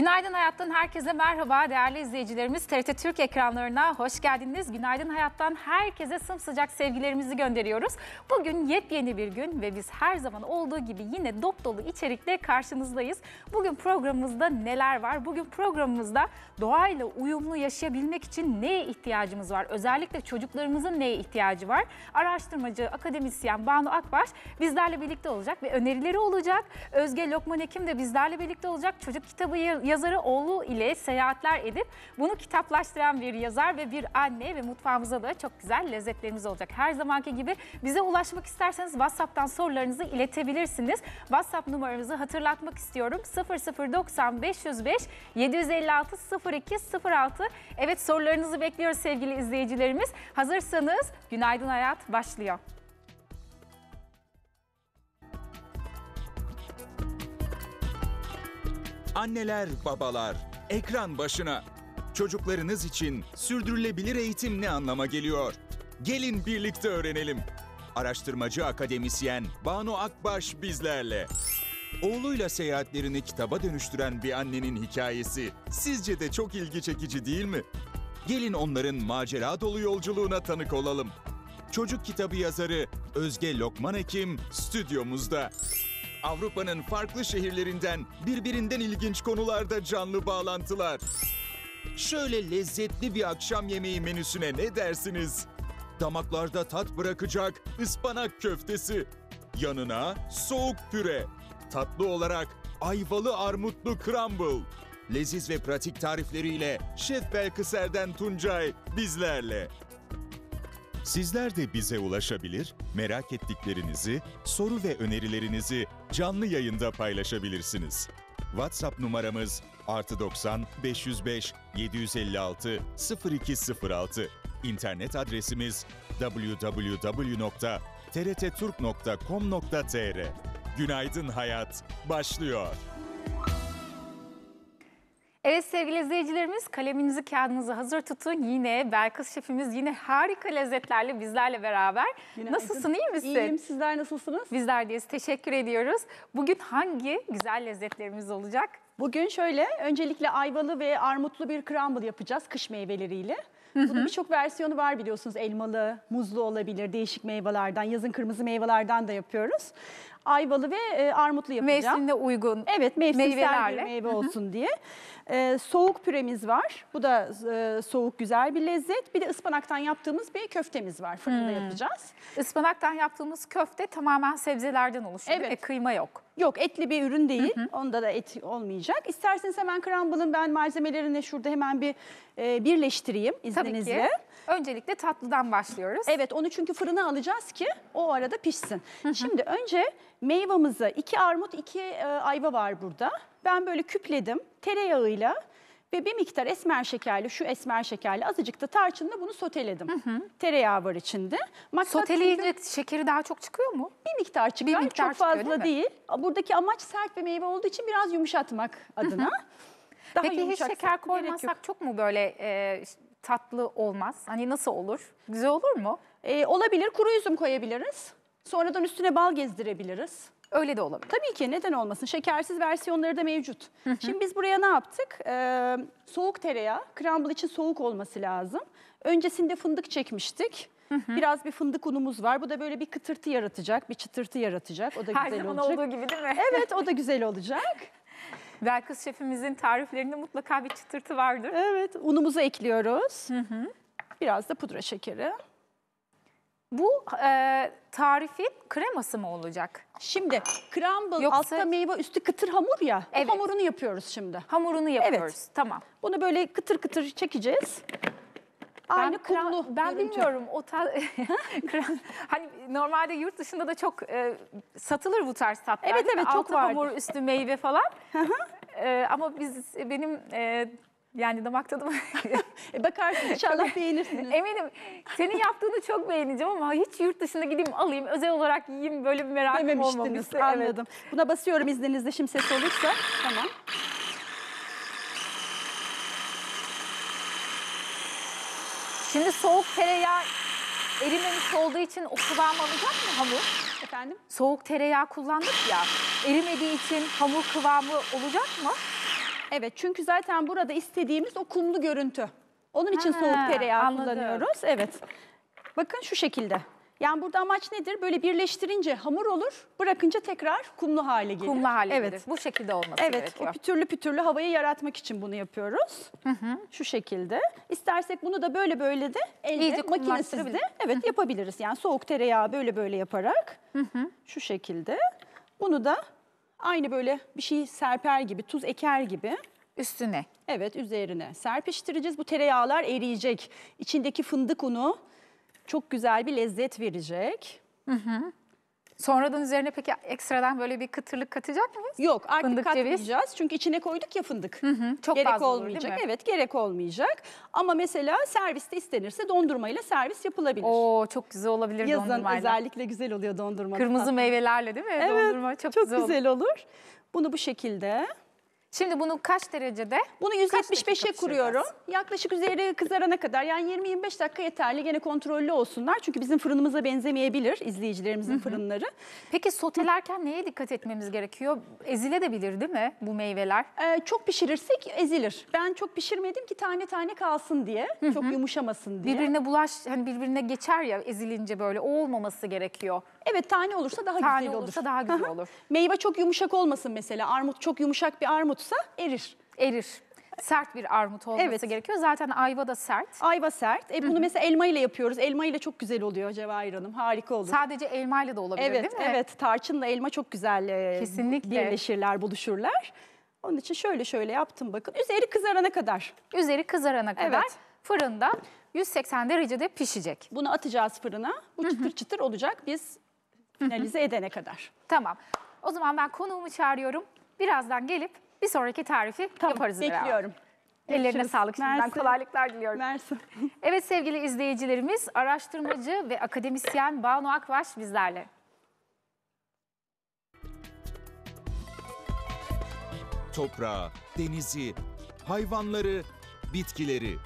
Günaydın Hayat'tan herkese merhaba değerli izleyicilerimiz. TRT Türk ekranlarına hoş geldiniz. Günaydın Hayat'tan herkese sımsıcak sevgilerimizi gönderiyoruz. Bugün yepyeni bir gün ve biz her zaman olduğu gibi yine dop dolu içerikle karşınızdayız. Bugün programımızda neler var? Bugün programımızda doğayla uyumlu yaşayabilmek için neye ihtiyacımız var? Özellikle çocuklarımızın neye ihtiyacı var? Araştırmacı, akademisyen Banu Akbaş bizlerle birlikte olacak ve önerileri olacak. Özge Lokman Hekim de bizlerle birlikte olacak. Çocuk kitabı yazarı Oğuz oğlu ile seyahatler edip bunu kitaplaştıran bir yazar ve bir anne ve mutfağımıza da çok güzel lezzetlerimiz olacak. Her zamanki gibi bize ulaşmak isterseniz WhatsApp'tan sorularınızı iletebilirsiniz. WhatsApp numaramızı hatırlatmak istiyorum. 0090 505 756 02 06. Evet sorularınızı bekliyoruz sevgili izleyicilerimiz. Hazırsanız Günaydın Hayat başlıyor. Anneler, babalar, ekran başına. Çocuklarınız için sürdürülebilir eğitim ne anlama geliyor? Gelin birlikte öğrenelim. Araştırmacı akademisyen Banu Akbaş bizlerle. Oğluyla seyahatlerini kitaba dönüştüren bir annenin hikayesi sizce de çok ilgi çekici değil mi? Gelin onların macera dolu yolculuğuna tanık olalım. Çocuk kitabı yazarı Özge Lokman Ekim stüdyomuzda. Avrupa'nın farklı şehirlerinden birbirinden ilginç konularda canlı bağlantılar. Şöyle lezzetli bir akşam yemeği menüsüne ne dersiniz? Damaklarda tat bırakacak ıspanak köftesi. Yanına soğuk püre. Tatlı olarak ayvalı armutlu crumble. Leziz ve pratik tarifleriyle Şef Belkıser'den Tuncay bizlerle. Sizler de bize ulaşabilir, merak ettiklerinizi, soru ve önerilerinizi canlı yayında paylaşabilirsiniz. WhatsApp numaramız artı 90 505 756 0206. İnternet adresimiz www.trtturk.com.tr Günaydın Hayat başlıyor. Evet sevgili izleyicilerimiz kaleminizi kağıdınızı hazır tutun. Yine Belkıs şefimiz yine harika lezzetlerle bizlerle beraber. Günaydın. Nasılsın iyi misin? İyiyim sizler nasılsınız? Bizler deyiz teşekkür ediyoruz. Bugün hangi güzel lezzetlerimiz olacak? Bugün şöyle öncelikle ayvalı ve armutlu bir crumble yapacağız kış meyveleriyle. Bunun birçok versiyonu var biliyorsunuz. Elmalı, muzlu olabilir, değişik meyvelerden, yazın kırmızı meyvelerden de yapıyoruz ayvalı ve e, armutlu yapacağım. Mevsimde uygun Evet mevsimsel bir meyve olsun diye. Ee, soğuk püremiz var. Bu da e, soğuk güzel bir lezzet. Bir de ıspanaktan yaptığımız bir köftemiz var. Fırında hmm. yapacağız. Ispanaktan yaptığımız köfte tamamen sebzelerden oluşuyor. Evet. Evet. kıyma yok. Yok etli bir ürün değil. Onda da et olmayacak. İsterseniz hemen crumble'ın ben malzemelerini şurada hemen bir e, birleştireyim izninizle. ki. Öncelikle tatlıdan başlıyoruz. Evet onu çünkü fırına alacağız ki o arada pişsin. Şimdi önce meyvamızı iki armut iki e, ayva var burada. Ben böyle küpledim tereyağıyla ve bir miktar esmer şekerli şu esmer şekerli azıcık da tarçınla bunu soteledim. Tereyağı var içinde. Maksat çünkü- Soteleyince şekeri daha çok çıkıyor mu? bir miktar çıkıyor. Bir miktar çok çıkıyor, fazla değil değil. Buradaki amaç sert bir meyve olduğu için biraz yumuşatmak adına. Daha Peki hiç şeker bir çok mu böyle e, tatlı olmaz. Hani nasıl olur? Güzel olur mu? Ee, olabilir. Kuru üzüm koyabiliriz. Sonradan üstüne bal gezdirebiliriz. Öyle de olabilir. Tabii ki neden olmasın. Şekersiz versiyonları da mevcut. Şimdi biz buraya ne yaptık? Ee, soğuk tereyağı. Crumble için soğuk olması lazım. Öncesinde fındık çekmiştik. Biraz bir fındık unumuz var. Bu da böyle bir kıtırtı yaratacak, bir çıtırtı yaratacak. O da güzel olacak. Her zaman olduğu gibi değil mi? Evet, o da güzel olacak. Belkıs şefimizin tariflerinde mutlaka bir çıtırtı vardır. Evet, unumuzu ekliyoruz. Hı hı. Biraz da pudra şekeri. Bu e, tarifin kreması mı olacak? Şimdi crumble Yoksa... altta meyve üstü kıtır hamur ya. Evet. Hamurunu yapıyoruz şimdi. Hamurunu yapıyoruz. Evet. Tamam. Bunu böyle kıtır kıtır çekeceğiz. Aynı ben kumlu kral, ben görüntü. bilmiyorum otel tar hani normalde yurt dışında da çok e, satılır bu tarz tatlar. Evet evet Altı çok var. Altı üstü meyve falan. e, ama biz benim e, yani damak tadıma e, bakarsın inşallah beğenirsiniz. Eminim. Senin yaptığını çok beğeneceğim ama hiç yurt dışına gideyim alayım özel olarak yiyeyim böyle bir merakım olmamıştı. Anladım. Evet. Buna basıyorum izninizle şimdi ses olursa. Tamam. Şimdi soğuk tereyağı erimemiş olduğu için o kıvamı alacak mı hamur? Efendim? Soğuk tereyağı kullandık ya. Erimediği için hamur kıvamı olacak mı? Evet çünkü zaten burada istediğimiz o kumlu görüntü. Onun için Ha, soğuk tereyağı anladım. kullanıyoruz. Evet. Bakın şu şekilde. Yani burada amaç nedir? Böyle birleştirince hamur olur, bırakınca tekrar kumlu hale gelir. Kumlu hale evet. gelir. Bu şekilde olması evet, gerekiyor. Evet, o pütürlü pütürlü havayı yaratmak için bunu yapıyoruz. Hı hı. Şu şekilde. İstersek bunu da böyle böyle de elde İyice makinesiz de evet yapabiliriz. Yani soğuk tereyağı böyle böyle yaparak hı hı. şu şekilde. Bunu da aynı böyle bir şey serper gibi, tuz eker gibi üstüne. Evet üzerine serpiştireceğiz. Bu tereyağlar eriyecek. İçindeki fındık unu, çok güzel bir lezzet verecek. Hı hı. Sonradan üzerine peki ekstradan böyle bir kıtırlık katacak mıyız? Yok artık fındık katmayacağız. Ceviz. Çünkü içine koyduk ya fındık. Hı hı, çok gerek fazla olmayacak. Olur, Evet gerek olmayacak. Ama mesela serviste istenirse dondurmayla servis yapılabilir. Oo çok güzel olabilir Yazın dondurmayla. Yazın özellikle güzel oluyor dondurma. Kırmızı tatlı. meyvelerle değil mi? Evet, dondurma çok, çok güzel, güzel olur. olur. Bunu bu şekilde Şimdi bunu kaç derecede? Bunu 175'e kuruyorum. Yaklaşık üzeri kızarana kadar yani 20-25 dakika yeterli. Gene kontrollü olsunlar. Çünkü bizim fırınımıza benzemeyebilir izleyicilerimizin fırınları. Peki sotelerken neye dikkat etmemiz gerekiyor? Ezile de bilir değil mi bu meyveler? Ee, çok pişirirsek ezilir. Ben çok pişirmedim ki tane tane kalsın diye. Çok yumuşamasın diye. Birbirine bulaş, hani birbirine geçer ya ezilince böyle o olmaması gerekiyor. Evet tane olursa daha Tane güzel olur. olursa daha güzel olur. Meyve çok yumuşak olmasın mesela. Armut çok yumuşak bir armut armutsa erir. Erir sert bir armut olması evet. gerekiyor. Zaten ayva da sert. Ayva sert. E, bunu Hı -hı. mesela elma ile yapıyoruz. Elma ile çok güzel oluyor Cevahir Hanım. Harika olur. Sadece elma ile de olabilir evet, değil mi? Evet, tarçınla elma çok güzel e, Kesinlikle. birleşirler, buluşurlar. Onun için şöyle şöyle yaptım bakın. Üzeri kızarana kadar. Üzeri kızarana kadar. Evet. Fırında 180 derecede pişecek. Bunu atacağız fırına. Bu çıtır Hı -hı. çıtır olacak biz finalize edene kadar. Tamam. O zaman ben konuğumu çağırıyorum. Birazdan gelip bir sonraki tarifi yaparız. beraber. Bekliyorum. Ellerine sağlık. Şimdiden Mersin. kolaylıklar diliyorum. Mersin. Evet sevgili izleyicilerimiz, araştırmacı ve akademisyen Banu Akbaş bizlerle. Toprağı, denizi, hayvanları, bitkileri.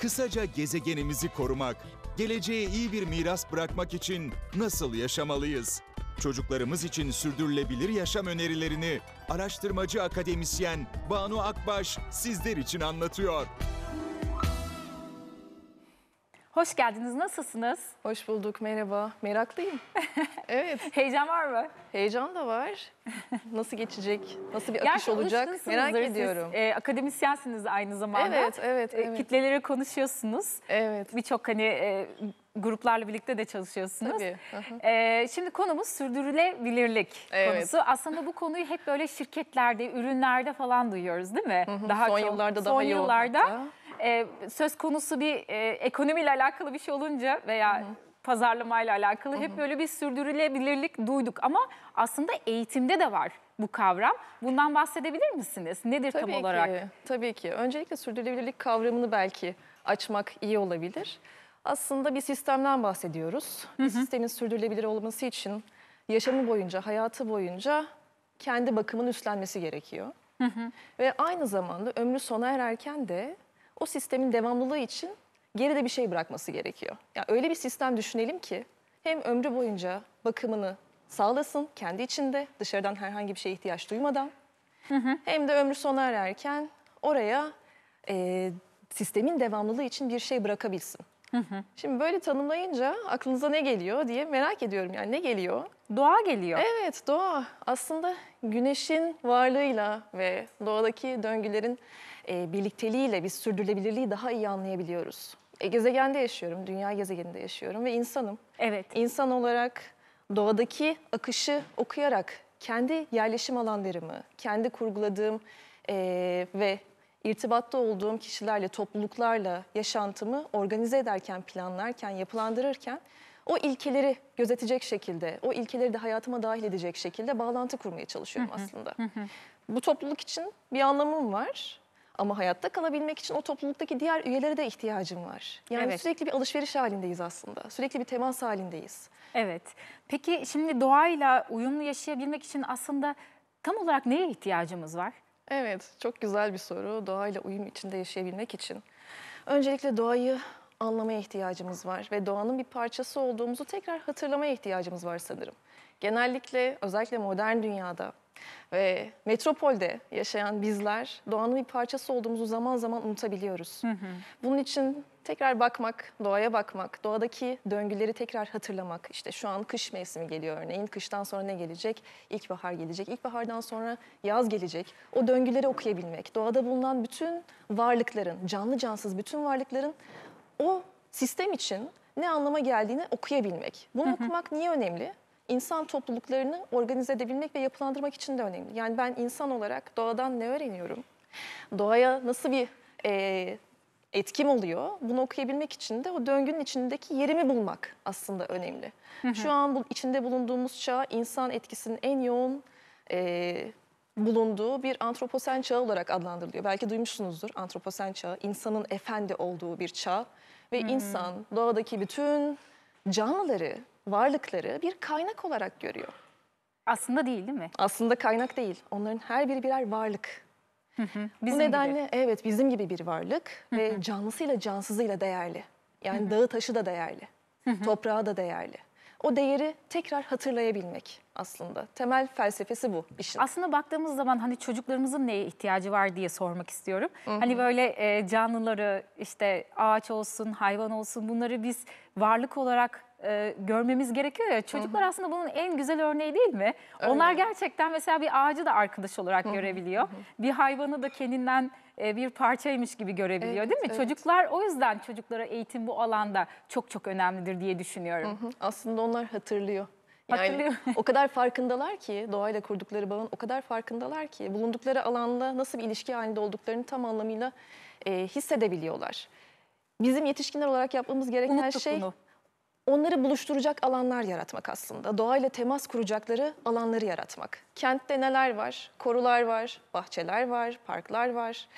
Kısaca gezegenimizi korumak, geleceğe iyi bir miras bırakmak için nasıl yaşamalıyız? Çocuklarımız için sürdürülebilir yaşam önerilerini araştırmacı akademisyen Banu Akbaş sizler için anlatıyor. Hoş geldiniz. Nasılsınız? Hoş bulduk, merhaba. Meraklıyım. evet. Heyecan var mı? Heyecan da var. Nasıl geçecek? Nasıl bir akış olacak? Merak siz, ediyorum. E, akademisyensiniz aynı zamanda. Evet, evet. E, evet. E, kitlelere konuşuyorsunuz. Evet. Birçok hani e, gruplarla birlikte de çalışıyorsunuz. Tabii. Ee, şimdi konumuz sürdürülebilirlik evet. konusu. Aslında bu konuyu hep böyle şirketlerde, ürünlerde falan duyuyoruz değil mi? Daha son çok, yıllarda son daha son yıllarda e, söz konusu bir e, ekonomiyle alakalı bir şey olunca veya hı hı. pazarlamayla alakalı hep böyle bir sürdürülebilirlik duyduk ama aslında eğitimde de var bu kavram. Bundan bahsedebilir misiniz? Nedir tabii tam ki, olarak? Tabii ki. Öncelikle sürdürülebilirlik kavramını belki açmak iyi olabilir. Aslında bir sistemden bahsediyoruz. Hı hı. Bir sistemin sürdürülebilir olması için yaşamı boyunca, hayatı boyunca kendi bakımını üstlenmesi gerekiyor. Hı hı. Ve aynı zamanda ömrü sona ererken de o sistemin devamlılığı için geride bir şey bırakması gerekiyor. Yani öyle bir sistem düşünelim ki hem ömrü boyunca bakımını sağlasın kendi içinde dışarıdan herhangi bir şeye ihtiyaç duymadan hı hı. hem de ömrü sona ererken oraya e, sistemin devamlılığı için bir şey bırakabilsin. Şimdi böyle tanımlayınca aklınıza ne geliyor diye merak ediyorum yani ne geliyor? Doğa geliyor. Evet doğa aslında güneşin varlığıyla ve doğadaki döngülerin e, birlikteliğiyle biz sürdürülebilirliği daha iyi anlayabiliyoruz. E, gezegende yaşıyorum, dünya gezegeninde yaşıyorum ve insanım. Evet. İnsan olarak doğadaki akışı okuyarak kendi yerleşim alanlarımı, kendi kurguladığım e, ve irtibatta olduğum kişilerle, topluluklarla yaşantımı organize ederken, planlarken, yapılandırırken o ilkeleri gözetecek şekilde, o ilkeleri de hayatıma dahil edecek şekilde bağlantı kurmaya çalışıyorum aslında. Bu topluluk için bir anlamım var ama hayatta kalabilmek için o topluluktaki diğer üyelere de ihtiyacım var. Yani evet. sürekli bir alışveriş halindeyiz aslında. Sürekli bir temas halindeyiz. Evet. Peki şimdi doğayla uyumlu yaşayabilmek için aslında tam olarak neye ihtiyacımız var? Evet, çok güzel bir soru. Doğayla uyum içinde yaşayabilmek için. Öncelikle doğayı anlamaya ihtiyacımız var ve doğanın bir parçası olduğumuzu tekrar hatırlamaya ihtiyacımız var sanırım. Genellikle özellikle modern dünyada ve metropolde yaşayan bizler doğanın bir parçası olduğumuzu zaman zaman unutabiliyoruz. Hı hı. Bunun için tekrar bakmak, doğaya bakmak, doğadaki döngüleri tekrar hatırlamak. İşte şu an kış mevsimi geliyor örneğin. Kıştan sonra ne gelecek? İlkbahar gelecek. İlkbahardan sonra yaz gelecek. O döngüleri okuyabilmek. Doğada bulunan bütün varlıkların, canlı cansız bütün varlıkların o sistem için ne anlama geldiğini okuyabilmek. Bunu hı hı. okumak niye önemli? insan topluluklarını organize edebilmek ve yapılandırmak için de önemli. Yani ben insan olarak doğadan ne öğreniyorum? Doğaya nasıl bir e, etkim oluyor? Bunu okuyabilmek için de o döngünün içindeki yerimi bulmak aslında önemli. Hı hı. Şu an bu, içinde bulunduğumuz çağ insan etkisinin en yoğun e, bulunduğu bir antroposen çağı olarak adlandırılıyor. Belki duymuşsunuzdur antroposen çağı, insanın efendi olduğu bir çağ ve Hı-hı. insan doğadaki bütün canlıları varlıkları bir kaynak olarak görüyor. Aslında değil değil mi? Aslında kaynak değil. Onların her biri birer varlık. bizim Bu nedenle gibi. evet bizim gibi bir varlık ve canlısıyla cansızıyla değerli. Yani hı dağı taşı da değerli, toprağı da değerli. O değeri tekrar hatırlayabilmek aslında. Temel felsefesi bu işin. Aslında baktığımız zaman hani çocuklarımızın neye ihtiyacı var diye sormak istiyorum. Hı hı. Hani böyle e, canlıları işte ağaç olsun, hayvan olsun bunları biz varlık olarak e, görmemiz gerekiyor ya. Çocuklar Hı -hı. aslında bunun en güzel örneği değil mi? Öyle. Onlar gerçekten mesela bir ağacı da arkadaş olarak Hı -hı. görebiliyor. Hı -hı. Bir hayvanı da kendinden e, bir parçaymış gibi görebiliyor evet, değil mi? Evet. Çocuklar o yüzden çocuklara eğitim bu alanda çok çok önemlidir diye düşünüyorum. Hı -hı. Aslında onlar hatırlıyor. Yani Hatırlıyor. o kadar farkındalar ki doğayla kurdukları bağın o kadar farkındalar ki bulundukları alanda nasıl bir ilişki halinde olduklarını tam anlamıyla e, hissedebiliyorlar. Bizim yetişkinler olarak yapmamız gereken Unuttuk şey bunu onları buluşturacak alanlar yaratmak aslında. Doğayla temas kuracakları alanları yaratmak. Kentte neler var? Korular var, bahçeler var, parklar var.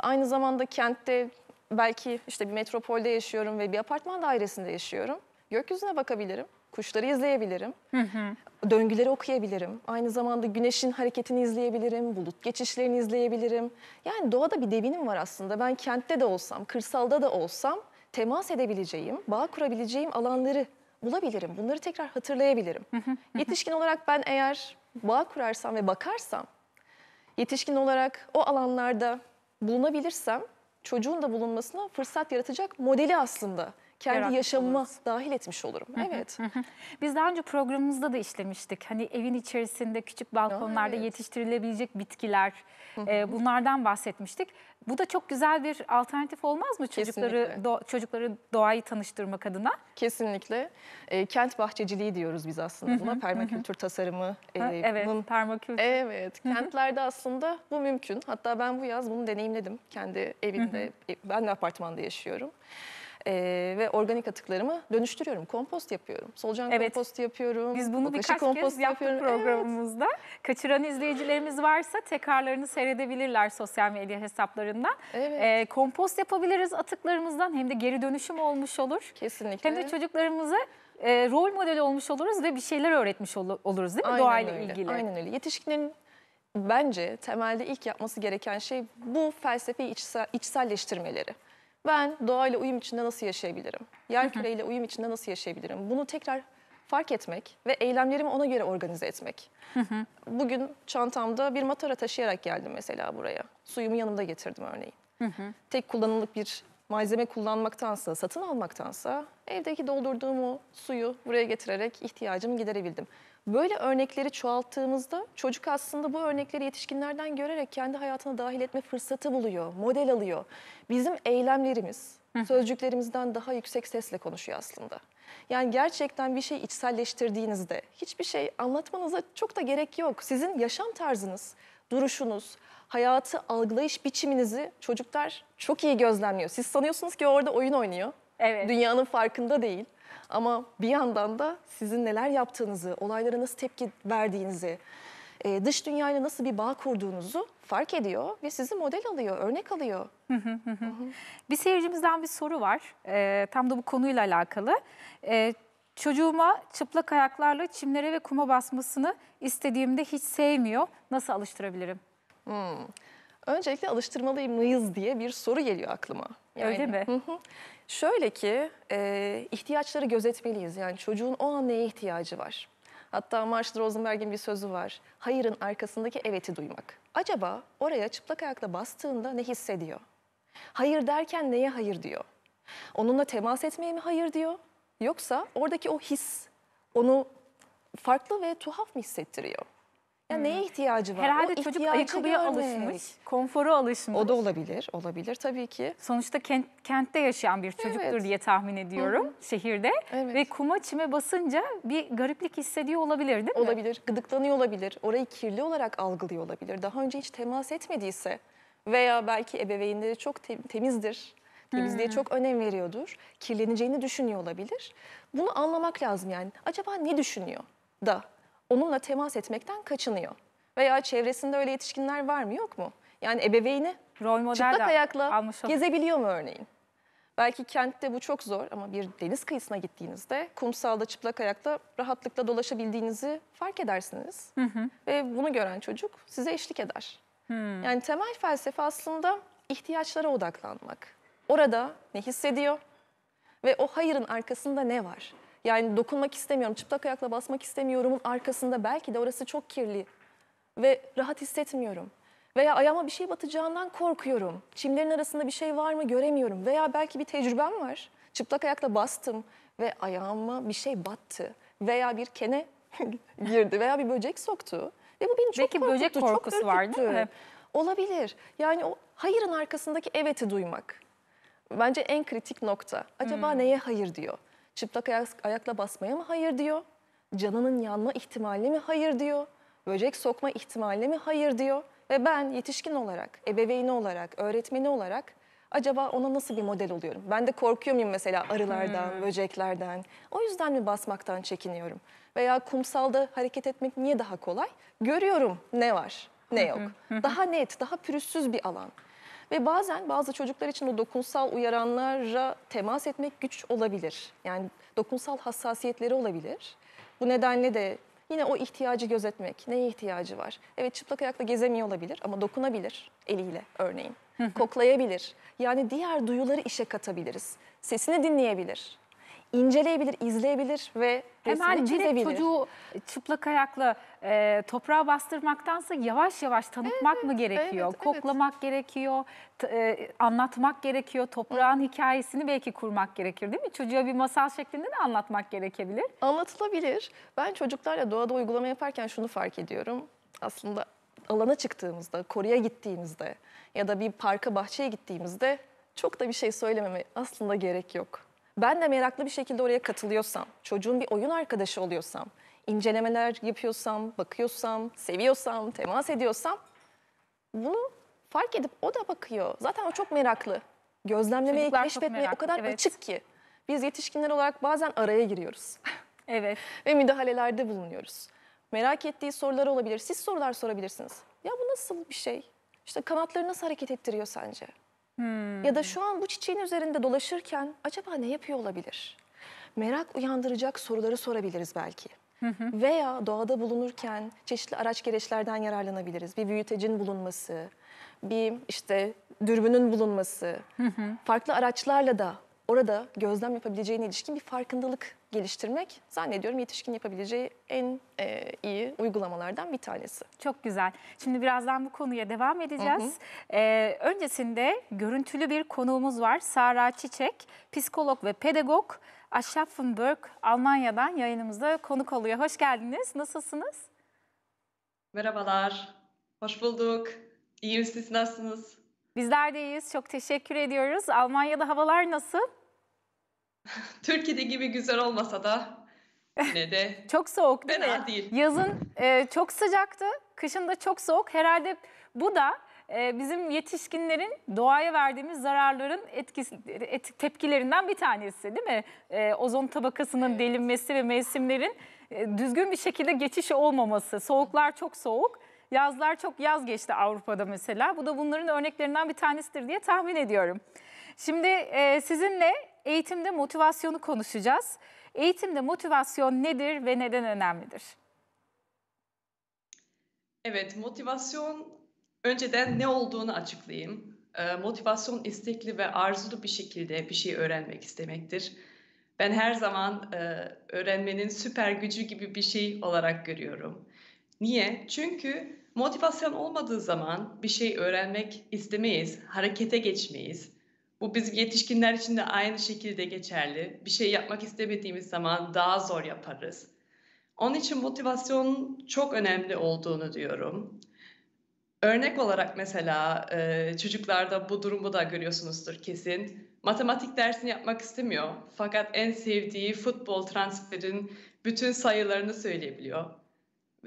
Aynı zamanda kentte belki işte bir metropolde yaşıyorum ve bir apartman dairesinde yaşıyorum. Gökyüzüne bakabilirim, kuşları izleyebilirim, hı hı. döngüleri okuyabilirim. Aynı zamanda güneşin hareketini izleyebilirim, bulut geçişlerini izleyebilirim. Yani doğada bir devinim var aslında. Ben kentte de olsam, kırsalda da olsam temas edebileceğim, bağ kurabileceğim alanları bulabilirim. Bunları tekrar hatırlayabilirim. Yetişkin olarak ben eğer bağ kurarsam ve bakarsam, yetişkin olarak o alanlarda bulunabilirsem çocuğun da bulunmasına fırsat yaratacak modeli aslında kendi yaşamıma oluruz. dahil etmiş olurum. Evet. Biz daha önce programımızda da işlemiştik. Hani evin içerisinde küçük balkonlarda evet. yetiştirilebilecek bitkiler e, bunlardan bahsetmiştik. Bu da çok güzel bir alternatif olmaz mı çocukları do çocukları doğayı tanıştırmak adına? Kesinlikle. E, kent bahçeciliği diyoruz biz aslında buna. permakültür tasarımı. E, ha, evet, bunun... permakültür. Evet. Kentlerde aslında bu mümkün. Hatta ben bu yaz bunu deneyimledim kendi evimde. E, ben de apartmanda yaşıyorum e, ve organik atıklarımı dönüştürüyorum. Kompost yapıyorum. Solucan evet. kompostu yapıyorum. Biz bunu birkaç kez yaptık yapıyorum. programımızda. Evet. Kaçıran izleyicilerimiz varsa tekrarlarını seyredebilirler sosyal medya hesaplarından. Evet. E, kompost yapabiliriz atıklarımızdan hem de geri dönüşüm olmuş olur. Kesinlikle. Hem de çocuklarımızı e, rol model olmuş oluruz ve bir şeyler öğretmiş ol oluruz değil mi Aynen doğayla öyle. ilgili? Aynen öyle. Yetişkinin bence temelde ilk yapması gereken şey bu felsefeyi içselleştirmeleri ben doğayla uyum içinde nasıl yaşayabilirim? Yer küreyle uyum içinde nasıl yaşayabilirim? Bunu tekrar fark etmek ve eylemlerimi ona göre organize etmek. Bugün çantamda bir matara taşıyarak geldim mesela buraya. Suyumu yanımda getirdim örneğin. Tek kullanımlık bir malzeme kullanmaktansa, satın almaktansa evdeki doldurduğum o suyu buraya getirerek ihtiyacımı giderebildim. Böyle örnekleri çoğalttığımızda çocuk aslında bu örnekleri yetişkinlerden görerek kendi hayatına dahil etme fırsatı buluyor, model alıyor. Bizim eylemlerimiz sözcüklerimizden daha yüksek sesle konuşuyor aslında. Yani gerçekten bir şey içselleştirdiğinizde hiçbir şey anlatmanıza çok da gerek yok. Sizin yaşam tarzınız, duruşunuz, hayatı algılayış biçiminizi çocuklar çok iyi gözlemliyor. Siz sanıyorsunuz ki orada oyun oynuyor. Evet. Dünyanın farkında değil. Ama bir yandan da sizin neler yaptığınızı, olaylara nasıl tepki verdiğinizi, e, dış dünyayla nasıl bir bağ kurduğunuzu fark ediyor ve sizi model alıyor, örnek alıyor. bir seyircimizden bir soru var. E, tam da bu konuyla alakalı. E, çocuğuma çıplak ayaklarla çimlere ve kuma basmasını istediğimde hiç sevmiyor. Nasıl alıştırabilirim? Hmm. Öncelikle alıştırmalıyım mıyız diye bir soru geliyor aklıma. Yani, Öyle mi? Şöyle ki e, ihtiyaçları gözetmeliyiz. Yani çocuğun o an neye ihtiyacı var? Hatta Marshall Rosenberg'in bir sözü var. Hayırın arkasındaki evet'i duymak. Acaba oraya çıplak ayakla bastığında ne hissediyor? Hayır derken neye hayır diyor? Onunla temas etmeye mi hayır diyor? Yoksa oradaki o his onu farklı ve tuhaf mı hissettiriyor? Ya neye ihtiyacı var? Herhalde o çocuk ayakkabıya alışmış, konforu alışmış. O da olabilir, olabilir tabii ki. Sonuçta kent, kentte yaşayan bir çocuktur evet. diye tahmin ediyorum Hı -hı. şehirde. Evet. Ve kuma çime basınca bir gariplik hissediyor olabilir değil mi? Olabilir, gıdıklanıyor olabilir, orayı kirli olarak algılıyor olabilir. Daha önce hiç temas etmediyse veya belki ebeveynleri çok te temizdir. Temizliğe hmm. çok önem veriyordur. Kirleneceğini düşünüyor olabilir. Bunu anlamak lazım yani. Acaba ne düşünüyor da onunla temas etmekten kaçınıyor. Veya çevresinde öyle yetişkinler var mı yok mu? Yani ebeveyni Rol model çıplak de ayakla almış gezebiliyor mu örneğin? Belki kentte bu çok zor ama bir deniz kıyısına gittiğinizde kumsalda çıplak ayakla rahatlıkla dolaşabildiğinizi fark edersiniz. Hı hı. Ve bunu gören çocuk size eşlik eder. Hmm. Yani temel felsefe aslında ihtiyaçlara odaklanmak. Orada ne hissediyor ve o hayırın arkasında ne var? Yani dokunmak istemiyorum, çıplak ayakla basmak istemiyorumun arkasında belki de orası çok kirli ve rahat hissetmiyorum. Veya ayağıma bir şey batacağından korkuyorum. Çimlerin arasında bir şey var mı göremiyorum. Veya belki bir tecrübem var. Çıplak ayakla bastım ve ayağıma bir şey battı. Veya bir kene girdi veya bir böcek soktu. Ve bu beni çok Belki böcek korkusu çok var değil mi? Olabilir. Yani o hayırın arkasındaki evet'i duymak. Bence en kritik nokta. Acaba hmm. neye hayır diyor? Çıplak ayak, ayakla basmaya mı hayır diyor? Canının yanma ihtimali mi hayır diyor? Böcek sokma ihtimali mi hayır diyor? Ve ben yetişkin olarak, ebeveyni olarak, öğretmeni olarak acaba ona nasıl bir model oluyorum? Ben de korkuyor muyum mesela arılardan, hmm. böceklerden? O yüzden mi basmaktan çekiniyorum? Veya kumsalda hareket etmek niye daha kolay? Görüyorum ne var, ne yok. daha net, daha pürüzsüz bir alan. Ve bazen bazı çocuklar için o dokunsal uyaranlara temas etmek güç olabilir. Yani dokunsal hassasiyetleri olabilir. Bu nedenle de yine o ihtiyacı gözetmek, neye ihtiyacı var? Evet çıplak ayakla gezemiyor olabilir ama dokunabilir eliyle örneğin. koklayabilir. Yani diğer duyuları işe katabiliriz. Sesini dinleyebilir inceleyebilir, izleyebilir ve Hemen hani direkt çizebilir. çocuğu çıplak ayakla e, toprağa bastırmaktansa yavaş yavaş tanıtmak Evet, mı gerekiyor? evet, evet. Koklamak gerekiyor, t- e, anlatmak gerekiyor, toprağın hikayesini belki kurmak gerekir değil mi? Çocuğa bir masal şeklinde de anlatmak gerekebilir. Anlatılabilir. Ben çocuklarla doğada uygulama yaparken şunu fark ediyorum. Aslında alana çıktığımızda, koruya gittiğimizde ya da bir parka bahçeye gittiğimizde çok da bir şey söylememe aslında gerek yok ben de meraklı bir şekilde oraya katılıyorsam, çocuğun bir oyun arkadaşı oluyorsam, incelemeler yapıyorsam, bakıyorsam, seviyorsam, temas ediyorsam bunu fark edip o da bakıyor. Zaten o çok meraklı. Gözlemlemeye, Çocuklar keşfetmeye meraklı, o kadar evet. açık ki. Biz yetişkinler olarak bazen araya giriyoruz. Evet. Ve müdahalelerde bulunuyoruz. Merak ettiği sorular olabilir. Siz sorular sorabilirsiniz. Ya bu nasıl bir şey? İşte kanatları nasıl hareket ettiriyor sence? Hmm. Ya da hmm. şu an bu çiçeğin üzerinde dolaşırken acaba ne yapıyor olabilir? Merak uyandıracak soruları sorabiliriz belki. Veya doğada bulunurken çeşitli araç gereçlerden yararlanabiliriz. Bir büyütecin bulunması, bir işte dürbünün bulunması, farklı araçlarla da orada gözlem yapabileceğine ilişkin bir farkındalık geliştirmek zannediyorum yetişkin yapabileceği en e, iyi uygulamalardan bir tanesi. Çok güzel. Şimdi birazdan bu konuya devam edeceğiz. Hı hı. Ee, öncesinde görüntülü bir konuğumuz var. Sara Çiçek, psikolog ve pedagog. Aschaffenburg, Almanya'dan yayınımızda konuk oluyor. Hoş geldiniz. Nasılsınız? Merhabalar. Hoş bulduk. İyiyim siz nasılsınız? Bizler deyiz. Çok teşekkür ediyoruz. Almanya'da havalar nasıl? Türkiye'de gibi güzel olmasa da ne de çok soğuk değil fena mi? değil. Yazın e, çok sıcaktı, kışın da çok soğuk. Herhalde bu da e, bizim yetişkinlerin doğaya verdiğimiz zararların etkisi, et, tepkilerinden bir tanesi değil mi? E, ozon tabakasının evet. delinmesi ve mevsimlerin e, düzgün bir şekilde geçiş olmaması. Soğuklar çok soğuk, Yazlar çok yaz geçti Avrupa'da mesela. Bu da bunların örneklerinden bir tanesidir diye tahmin ediyorum. Şimdi e, sizinle eğitimde motivasyonu konuşacağız. Eğitimde motivasyon nedir ve neden önemlidir? Evet, motivasyon önceden ne olduğunu açıklayayım. Ee, motivasyon istekli ve arzulu bir şekilde bir şey öğrenmek istemektir. Ben her zaman e, öğrenmenin süper gücü gibi bir şey olarak görüyorum. Niye? Çünkü motivasyon olmadığı zaman bir şey öğrenmek istemeyiz, harekete geçmeyiz. Bu bizim yetişkinler için de aynı şekilde geçerli. Bir şey yapmak istemediğimiz zaman daha zor yaparız. Onun için motivasyonun çok önemli olduğunu diyorum. Örnek olarak mesela e, çocuklarda bu durumu da görüyorsunuzdur kesin. Matematik dersini yapmak istemiyor fakat en sevdiği futbol transferin bütün sayılarını söyleyebiliyor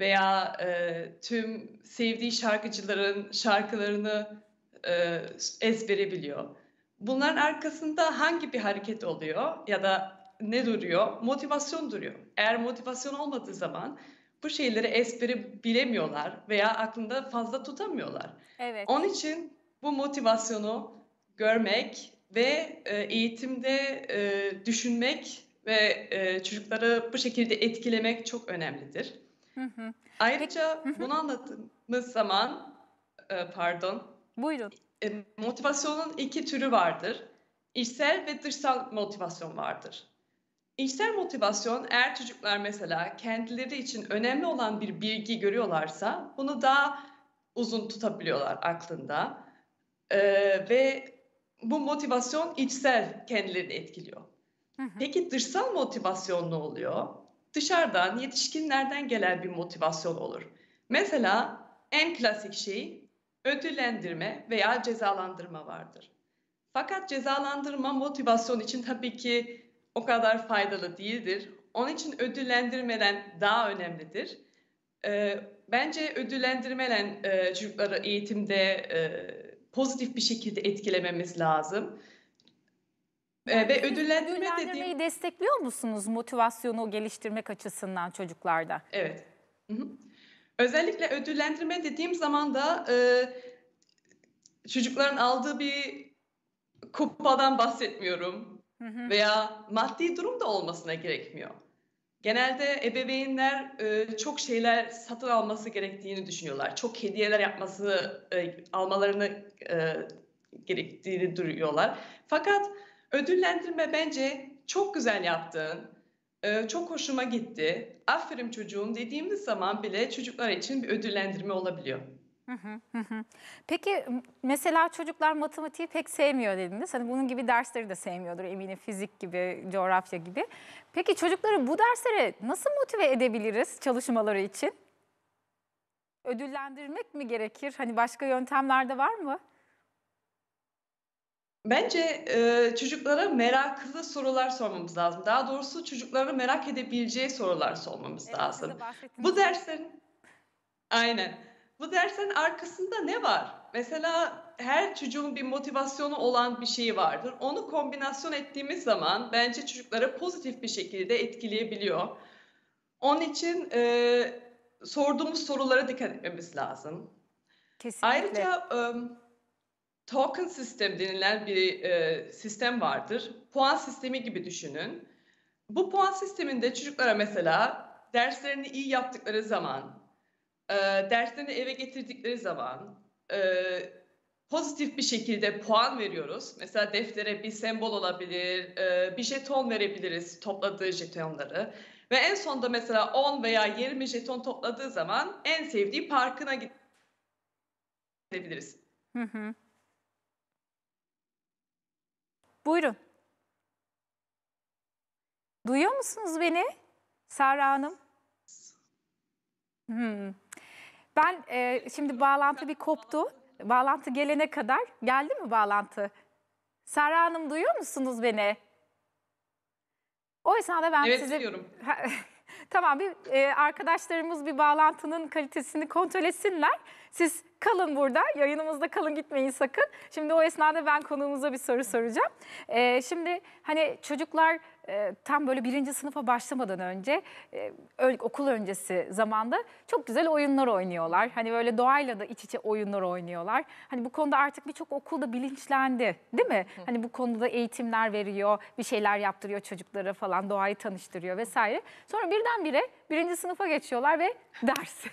veya e, tüm sevdiği şarkıcıların şarkılarını e, ezbere biliyor. Bunların arkasında hangi bir hareket oluyor ya da ne duruyor? Motivasyon duruyor. Eğer motivasyon olmadığı zaman bu şeyleri ezbere bilemiyorlar veya aklında fazla tutamıyorlar. Evet. Onun için bu motivasyonu görmek ve e, eğitimde e, düşünmek ve e, çocukları bu şekilde etkilemek çok önemlidir. Hı hı. Ayrıca Peki. bunu anlattığımız zaman, e, pardon. Buyurun. E, motivasyonun iki türü vardır. İçsel ve dışsal motivasyon vardır. İçsel motivasyon eğer çocuklar mesela kendileri için önemli olan bir bilgi görüyorlarsa bunu daha uzun tutabiliyorlar aklında. E, ve bu motivasyon içsel kendilerini etkiliyor. Hı hı. Peki dışsal motivasyon ne oluyor? dışarıdan yetişkinlerden gelen bir motivasyon olur. Mesela en klasik şey ödüllendirme veya cezalandırma vardır. Fakat cezalandırma motivasyon için tabii ki o kadar faydalı değildir. Onun için ödüllendirmeden daha önemlidir. E, bence ödüllendirmeden e, çocukları eğitimde e, pozitif bir şekilde etkilememiz lazım e, ve ödüllendirme Ödüllendirmeyi dediğim... destekliyor musunuz motivasyonu geliştirmek açısından çocuklarda? Evet. Özellikle ödüllendirme dediğim zaman da e, çocukların aldığı bir kupadan bahsetmiyorum. Veya maddi durum da olmasına gerekmiyor. Genelde ebeveynler e, çok şeyler satın alması gerektiğini düşünüyorlar. Çok hediyeler yapması, e, almalarını e, gerektiğini duruyorlar. Fakat Ödüllendirme bence çok güzel yaptığın, ee, çok hoşuma gitti, aferin çocuğum dediğimiz zaman bile çocuklar için bir ödüllendirme olabiliyor. Peki mesela çocuklar matematiği pek sevmiyor dediniz. Hani bunun gibi dersleri de sevmiyordur eminim fizik gibi, coğrafya gibi. Peki çocukları bu derslere nasıl motive edebiliriz çalışmaları için? Ödüllendirmek mi gerekir? Hani başka yöntemler de var mı? Bence e, çocuklara meraklı sorular sormamız lazım. Daha doğrusu çocuklara merak edebileceği sorular sormamız evet, lazım. Bu derslerin aynen. Bu derslerin arkasında ne var? Mesela her çocuğun bir motivasyonu olan bir şeyi vardır. Onu kombinasyon ettiğimiz zaman bence çocuklara pozitif bir şekilde etkileyebiliyor. Onun için e, sorduğumuz sorulara dikkat etmemiz lazım. Kesinlikle. Ayrıca e, token sistem denilen bir e, sistem vardır. Puan sistemi gibi düşünün. Bu puan sisteminde çocuklara mesela derslerini iyi yaptıkları zaman, e, derslerini eve getirdikleri zaman e, pozitif bir şekilde puan veriyoruz. Mesela deftere bir sembol olabilir, e, bir jeton verebiliriz topladığı jetonları. Ve en sonda mesela 10 veya 20 jeton topladığı zaman en sevdiği parkına gidebiliriz. Hı hı. Buyurun. Duyuyor musunuz beni Sara Hanım? Hmm. Ben e, şimdi bağlantı bir koptu. Bağlantı gelene kadar geldi mi bağlantı? Sara Hanım duyuyor musunuz beni? O esnada ben evet, size... Evet duyuyorum. Tamam bir e, arkadaşlarımız bir bağlantının kalitesini kontrol etsinler. Siz kalın burada. Yayınımızda kalın gitmeyin sakın. Şimdi o esnada ben konuğumuza bir soru soracağım. E, şimdi hani çocuklar e, tam böyle birinci sınıfa başlamadan önce e, okul öncesi zamanda çok güzel oyunlar oynuyorlar. Hani böyle doğayla da iç içe oyunlar oynuyorlar. Hani bu konuda artık birçok okulda bilinçlendi değil mi? Hani bu konuda eğitimler veriyor, bir şeyler yaptırıyor çocuklara falan, doğayı tanıştırıyor vesaire. Sonra birdenbire birinci sınıfa geçiyorlar ve ders.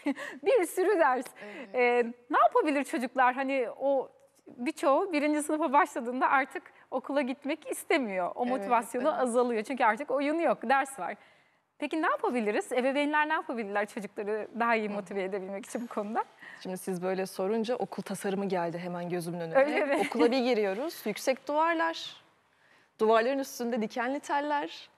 bir sürü ders. E, ne yapabilir çocuklar hani o birçoğu birinci sınıfa başladığında artık okula gitmek istemiyor. O motivasyonu evet. azalıyor. Çünkü artık oyun yok, ders var. Peki ne yapabiliriz? Ebeveynler ne yapabilirler çocukları daha iyi motive edebilmek için bu konuda? Şimdi siz böyle sorunca okul tasarımı geldi hemen gözümün önüne. Öyle mi? Okula bir giriyoruz. Yüksek duvarlar, duvarların üstünde dikenli teller,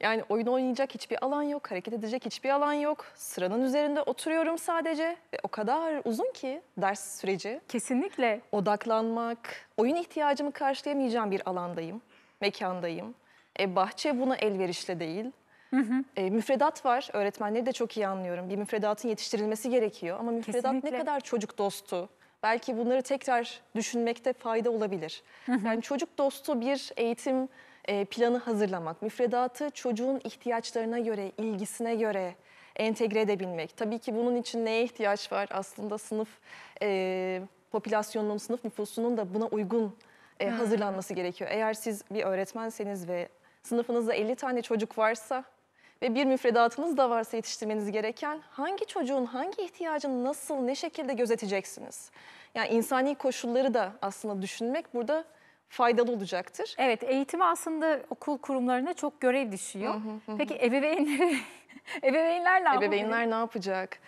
yani oyun oynayacak hiçbir alan yok, hareket edecek hiçbir alan yok. Sıranın üzerinde oturuyorum sadece ve o kadar uzun ki ders süreci. Kesinlikle. Odaklanmak, oyun ihtiyacımı karşılayamayacağım bir alandayım, mekandayım. E, bahçe buna elverişli değil. Hı hı. E, müfredat var, öğretmenleri de çok iyi anlıyorum. Bir müfredatın yetiştirilmesi gerekiyor ama müfredat Kesinlikle. ne kadar çocuk dostu, belki bunları tekrar düşünmekte fayda olabilir. Hı hı. Yani çocuk dostu bir eğitim e, planı hazırlamak, müfredatı çocuğun ihtiyaçlarına göre, ilgisine göre entegre edebilmek. Tabii ki bunun için neye ihtiyaç var? Aslında sınıf e, popülasyonunun, sınıf nüfusunun da buna uygun e, hazırlanması gerekiyor. Eğer siz bir öğretmenseniz ve sınıfınızda 50 tane çocuk varsa ve bir müfredatınız da varsa yetiştirmeniz gereken hangi çocuğun hangi ihtiyacını nasıl ne şekilde gözeteceksiniz? Yani insani koşulları da aslında düşünmek burada faydalı olacaktır. Evet eğitim aslında okul kurumlarına çok görev düşüyor. Hı hı hı. Peki ebeveynleri, ebeveynler ne yapacak? Ebeveynler ne yapacak?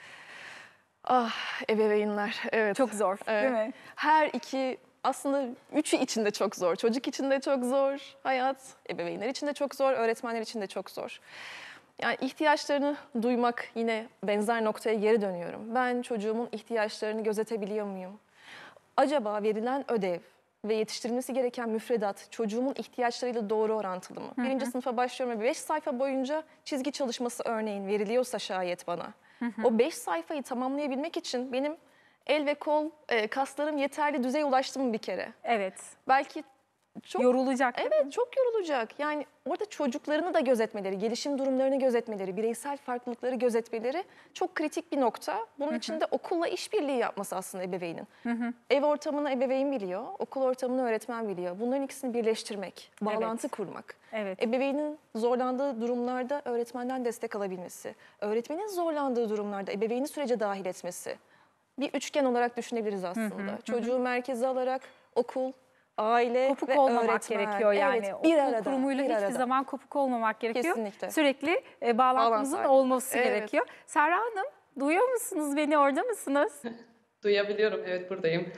Ah ebeveynler evet. Çok zor evet. değil mi? Her iki aslında üçü için de çok zor. Çocuk için de çok zor hayat, ebeveynler için de çok zor, öğretmenler için de çok zor. Yani ihtiyaçlarını duymak yine benzer noktaya geri dönüyorum. Ben çocuğumun ihtiyaçlarını gözetebiliyor muyum? Acaba verilen ödev, ve yetiştirilmesi gereken müfredat çocuğumun ihtiyaçlarıyla doğru orantılı mı? Hı hı. Birinci sınıfa başlıyorum ve beş sayfa boyunca çizgi çalışması örneğin veriliyorsa şayet bana. Hı hı. O beş sayfayı tamamlayabilmek için benim el ve kol e, kaslarım yeterli düzeye ulaştı mı bir kere? Evet. Belki çok yorulacak. Evet çok yorulacak. Yani orada çocuklarını da gözetmeleri, gelişim durumlarını gözetmeleri, bireysel farklılıkları gözetmeleri çok kritik bir nokta. Bunun Hı için de okulla işbirliği yapması aslında ebeveynin. Ev ortamını ebeveyn biliyor, okul ortamını öğretmen biliyor. Bunların ikisini birleştirmek, bağlantı evet. kurmak. Evet. Ebeveynin zorlandığı durumlarda öğretmenden destek alabilmesi, öğretmenin zorlandığı durumlarda ebeveyni sürece dahil etmesi. Bir üçgen olarak düşünebiliriz aslında. Çocuğu merkeze alarak okul, aile kopuk ve olmamak öğretmen. gerekiyor yani. Evet, bir arada. kurumuyla bir hiçbir arada. zaman kopuk olmamak gerekiyor. Kesinlikle. Sürekli e, bağlantımızın Bağlantı. olması evet. gerekiyor. Serra Hanım duyuyor musunuz beni orada mısınız? Duyabiliyorum, evet buradayım.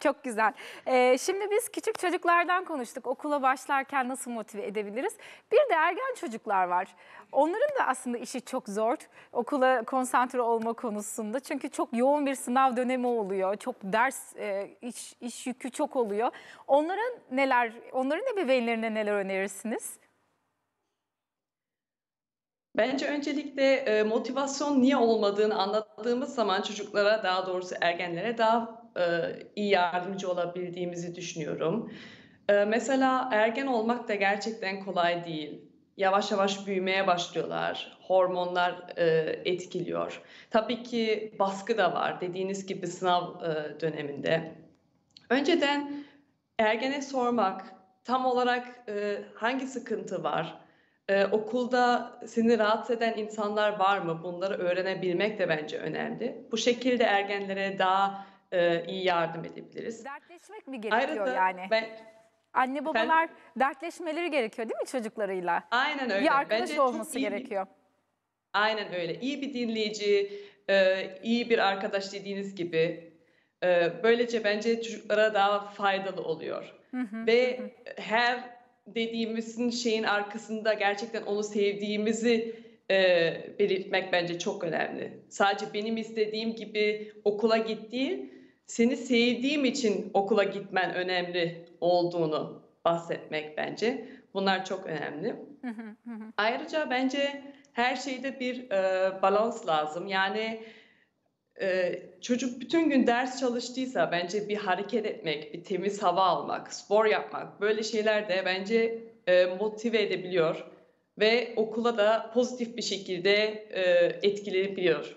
Çok güzel. Ee, şimdi biz küçük çocuklardan konuştuk. Okula başlarken nasıl motive edebiliriz? Bir de ergen çocuklar var. Onların da aslında işi çok zor. Okula konsantre olma konusunda. Çünkü çok yoğun bir sınav dönemi oluyor. Çok ders, e, iş, iş yükü çok oluyor. Onların neler, onların ebeveynlerine neler önerirsiniz? Bence öncelikle e, motivasyon niye olmadığını anlattığımız zaman çocuklara daha doğrusu ergenlere daha e, iyi yardımcı olabildiğimizi düşünüyorum. E, mesela ergen olmak da gerçekten kolay değil yavaş yavaş büyümeye başlıyorlar. Hormonlar e, etkiliyor. Tabii ki baskı da var dediğiniz gibi sınav e, döneminde. Önceden ergene sormak tam olarak e, hangi sıkıntı var? Ee, okulda seni rahatsız eden insanlar var mı? Bunları öğrenebilmek de bence önemli. Bu şekilde ergenlere daha e, iyi yardım edebiliriz. Dertleşmek mi gerekiyor Ayrıca yani? Ben, Anne babalar ben, dertleşmeleri gerekiyor değil mi çocuklarıyla? Aynen öyle. Bir arkadaş bence olması iyi, gerekiyor. Aynen öyle. İyi bir dinleyici, e, iyi bir arkadaş dediğiniz gibi. E, böylece bence çocuklara daha faydalı oluyor. Hı hı, Ve hı. her dediğimizin şeyin arkasında gerçekten onu sevdiğimizi e, belirtmek bence çok önemli. Sadece benim istediğim gibi okula gittiği, seni sevdiğim için okula gitmen önemli olduğunu bahsetmek bence. Bunlar çok önemli. Ayrıca bence her şeyde bir e, balans lazım. Yani ee, çocuk bütün gün ders çalıştıysa bence bir hareket etmek, bir temiz hava almak, spor yapmak böyle şeyler de bence e, motive edebiliyor ve okula da pozitif bir şekilde e, etkileyebiliyor.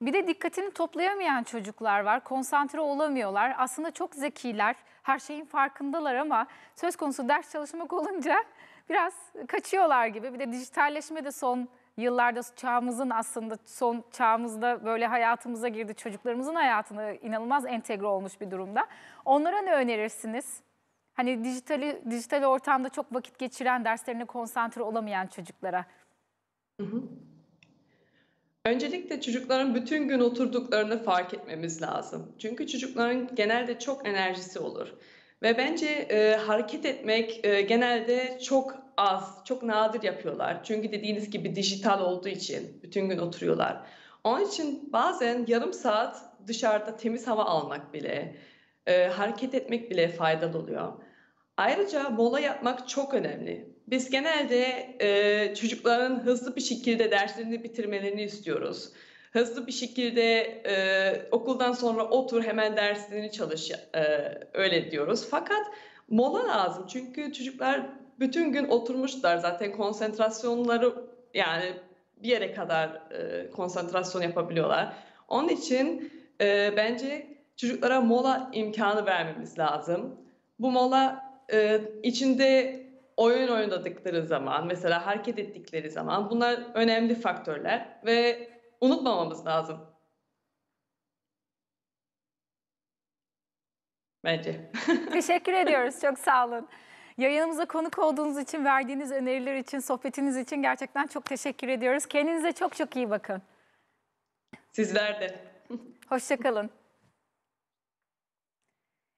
bir de dikkatini toplayamayan çocuklar var, konsantre olamıyorlar. Aslında çok zekiler, her şeyin farkındalar ama söz konusu ders çalışmak olunca biraz kaçıyorlar gibi. Bir de dijitalleşme de son yıllarda çağımızın aslında son çağımızda böyle hayatımıza girdi. Çocuklarımızın hayatına inanılmaz entegre olmuş bir durumda. Onlara ne önerirsiniz? Hani dijitali, dijital ortamda çok vakit geçiren, derslerine konsantre olamayan çocuklara. Hı hı. Öncelikle çocukların bütün gün oturduklarını fark etmemiz lazım. Çünkü çocukların genelde çok enerjisi olur. Ve bence e, hareket etmek e, genelde çok az, çok nadir yapıyorlar. Çünkü dediğiniz gibi dijital olduğu için bütün gün oturuyorlar. Onun için bazen yarım saat dışarıda temiz hava almak bile, e, hareket etmek bile faydalı oluyor. Ayrıca mola yapmak çok önemli. Biz genelde e, çocukların hızlı bir şekilde derslerini bitirmelerini istiyoruz. Hızlı bir şekilde e, okuldan sonra otur hemen derslerini çalış e, öyle diyoruz. Fakat mola lazım çünkü çocuklar bütün gün oturmuşlar zaten konsentrasyonları yani bir yere kadar e, konsantrasyon yapabiliyorlar. Onun için e, bence çocuklara mola imkanı vermemiz lazım. Bu mola e, içinde oyun oynadıkları zaman, mesela hareket ettikleri zaman bunlar önemli faktörler ve unutmamamız lazım. Bence. Teşekkür ediyoruz. Çok sağ olun. Yayınımıza konuk olduğunuz için, verdiğiniz öneriler için, sohbetiniz için gerçekten çok teşekkür ediyoruz. Kendinize çok çok iyi bakın. Sizler de. Hoşçakalın.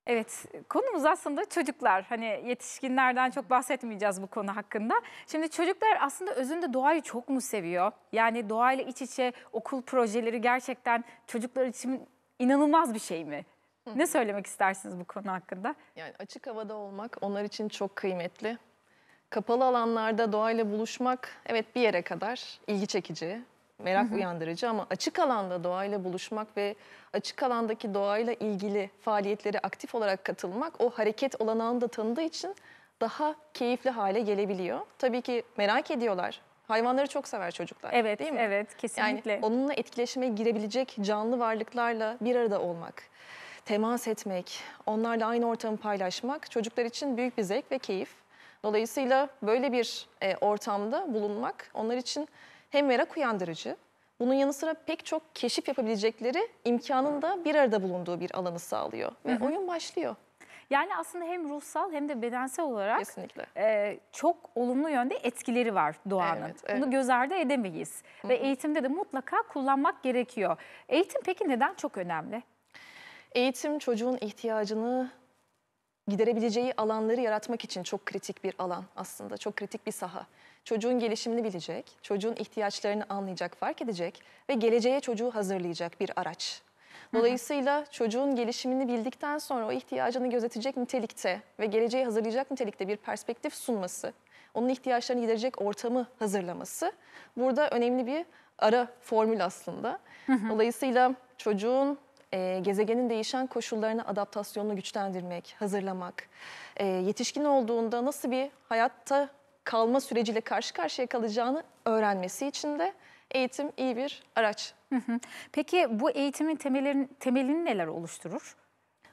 Evet, konumuz aslında çocuklar. Hani yetişkinlerden çok bahsetmeyeceğiz bu konu hakkında. Şimdi çocuklar aslında özünde doğayı çok mu seviyor? Yani doğayla iç içe okul projeleri gerçekten çocuklar için inanılmaz bir şey mi? Ne söylemek istersiniz bu konu hakkında? Yani açık havada olmak onlar için çok kıymetli. Kapalı alanlarda doğayla buluşmak evet bir yere kadar ilgi çekici, merak uyandırıcı ama açık alanda doğayla buluşmak ve açık alandaki doğayla ilgili faaliyetlere aktif olarak katılmak o hareket olanağını da tanıdığı için daha keyifli hale gelebiliyor. Tabii ki merak ediyorlar. Hayvanları çok sever çocuklar. Evet, değil mi? Evet, kesinlikle. Yani onunla etkileşime girebilecek canlı varlıklarla bir arada olmak temas etmek, onlarla aynı ortamı paylaşmak çocuklar için büyük bir zevk ve keyif. Dolayısıyla böyle bir e, ortamda bulunmak onlar için hem merak uyandırıcı, bunun yanı sıra pek çok keşif yapabilecekleri imkanın da bir arada bulunduğu bir alanı sağlıyor. Ve hı hı. oyun başlıyor. Yani aslında hem ruhsal hem de bedensel olarak Kesinlikle. E, çok olumlu yönde etkileri var doğanın. Evet, evet. Bunu göz ardı edemeyiz. Hı hı. Ve eğitimde de mutlaka kullanmak gerekiyor. Eğitim peki neden çok önemli? Eğitim çocuğun ihtiyacını giderebileceği alanları yaratmak için çok kritik bir alan aslında. Çok kritik bir saha. Çocuğun gelişimini bilecek, çocuğun ihtiyaçlarını anlayacak, fark edecek ve geleceğe çocuğu hazırlayacak bir araç. Dolayısıyla çocuğun gelişimini bildikten sonra o ihtiyacını gözetecek nitelikte ve geleceği hazırlayacak nitelikte bir perspektif sunması, onun ihtiyaçlarını giderecek ortamı hazırlaması burada önemli bir ara formül aslında. Dolayısıyla çocuğun e, gezegenin değişen koşullarına adaptasyonunu güçlendirmek, hazırlamak, e, yetişkin olduğunda nasıl bir hayatta kalma süreciyle karşı karşıya kalacağını öğrenmesi için de eğitim iyi bir araç. Peki bu eğitimin temelin, temelini neler oluşturur?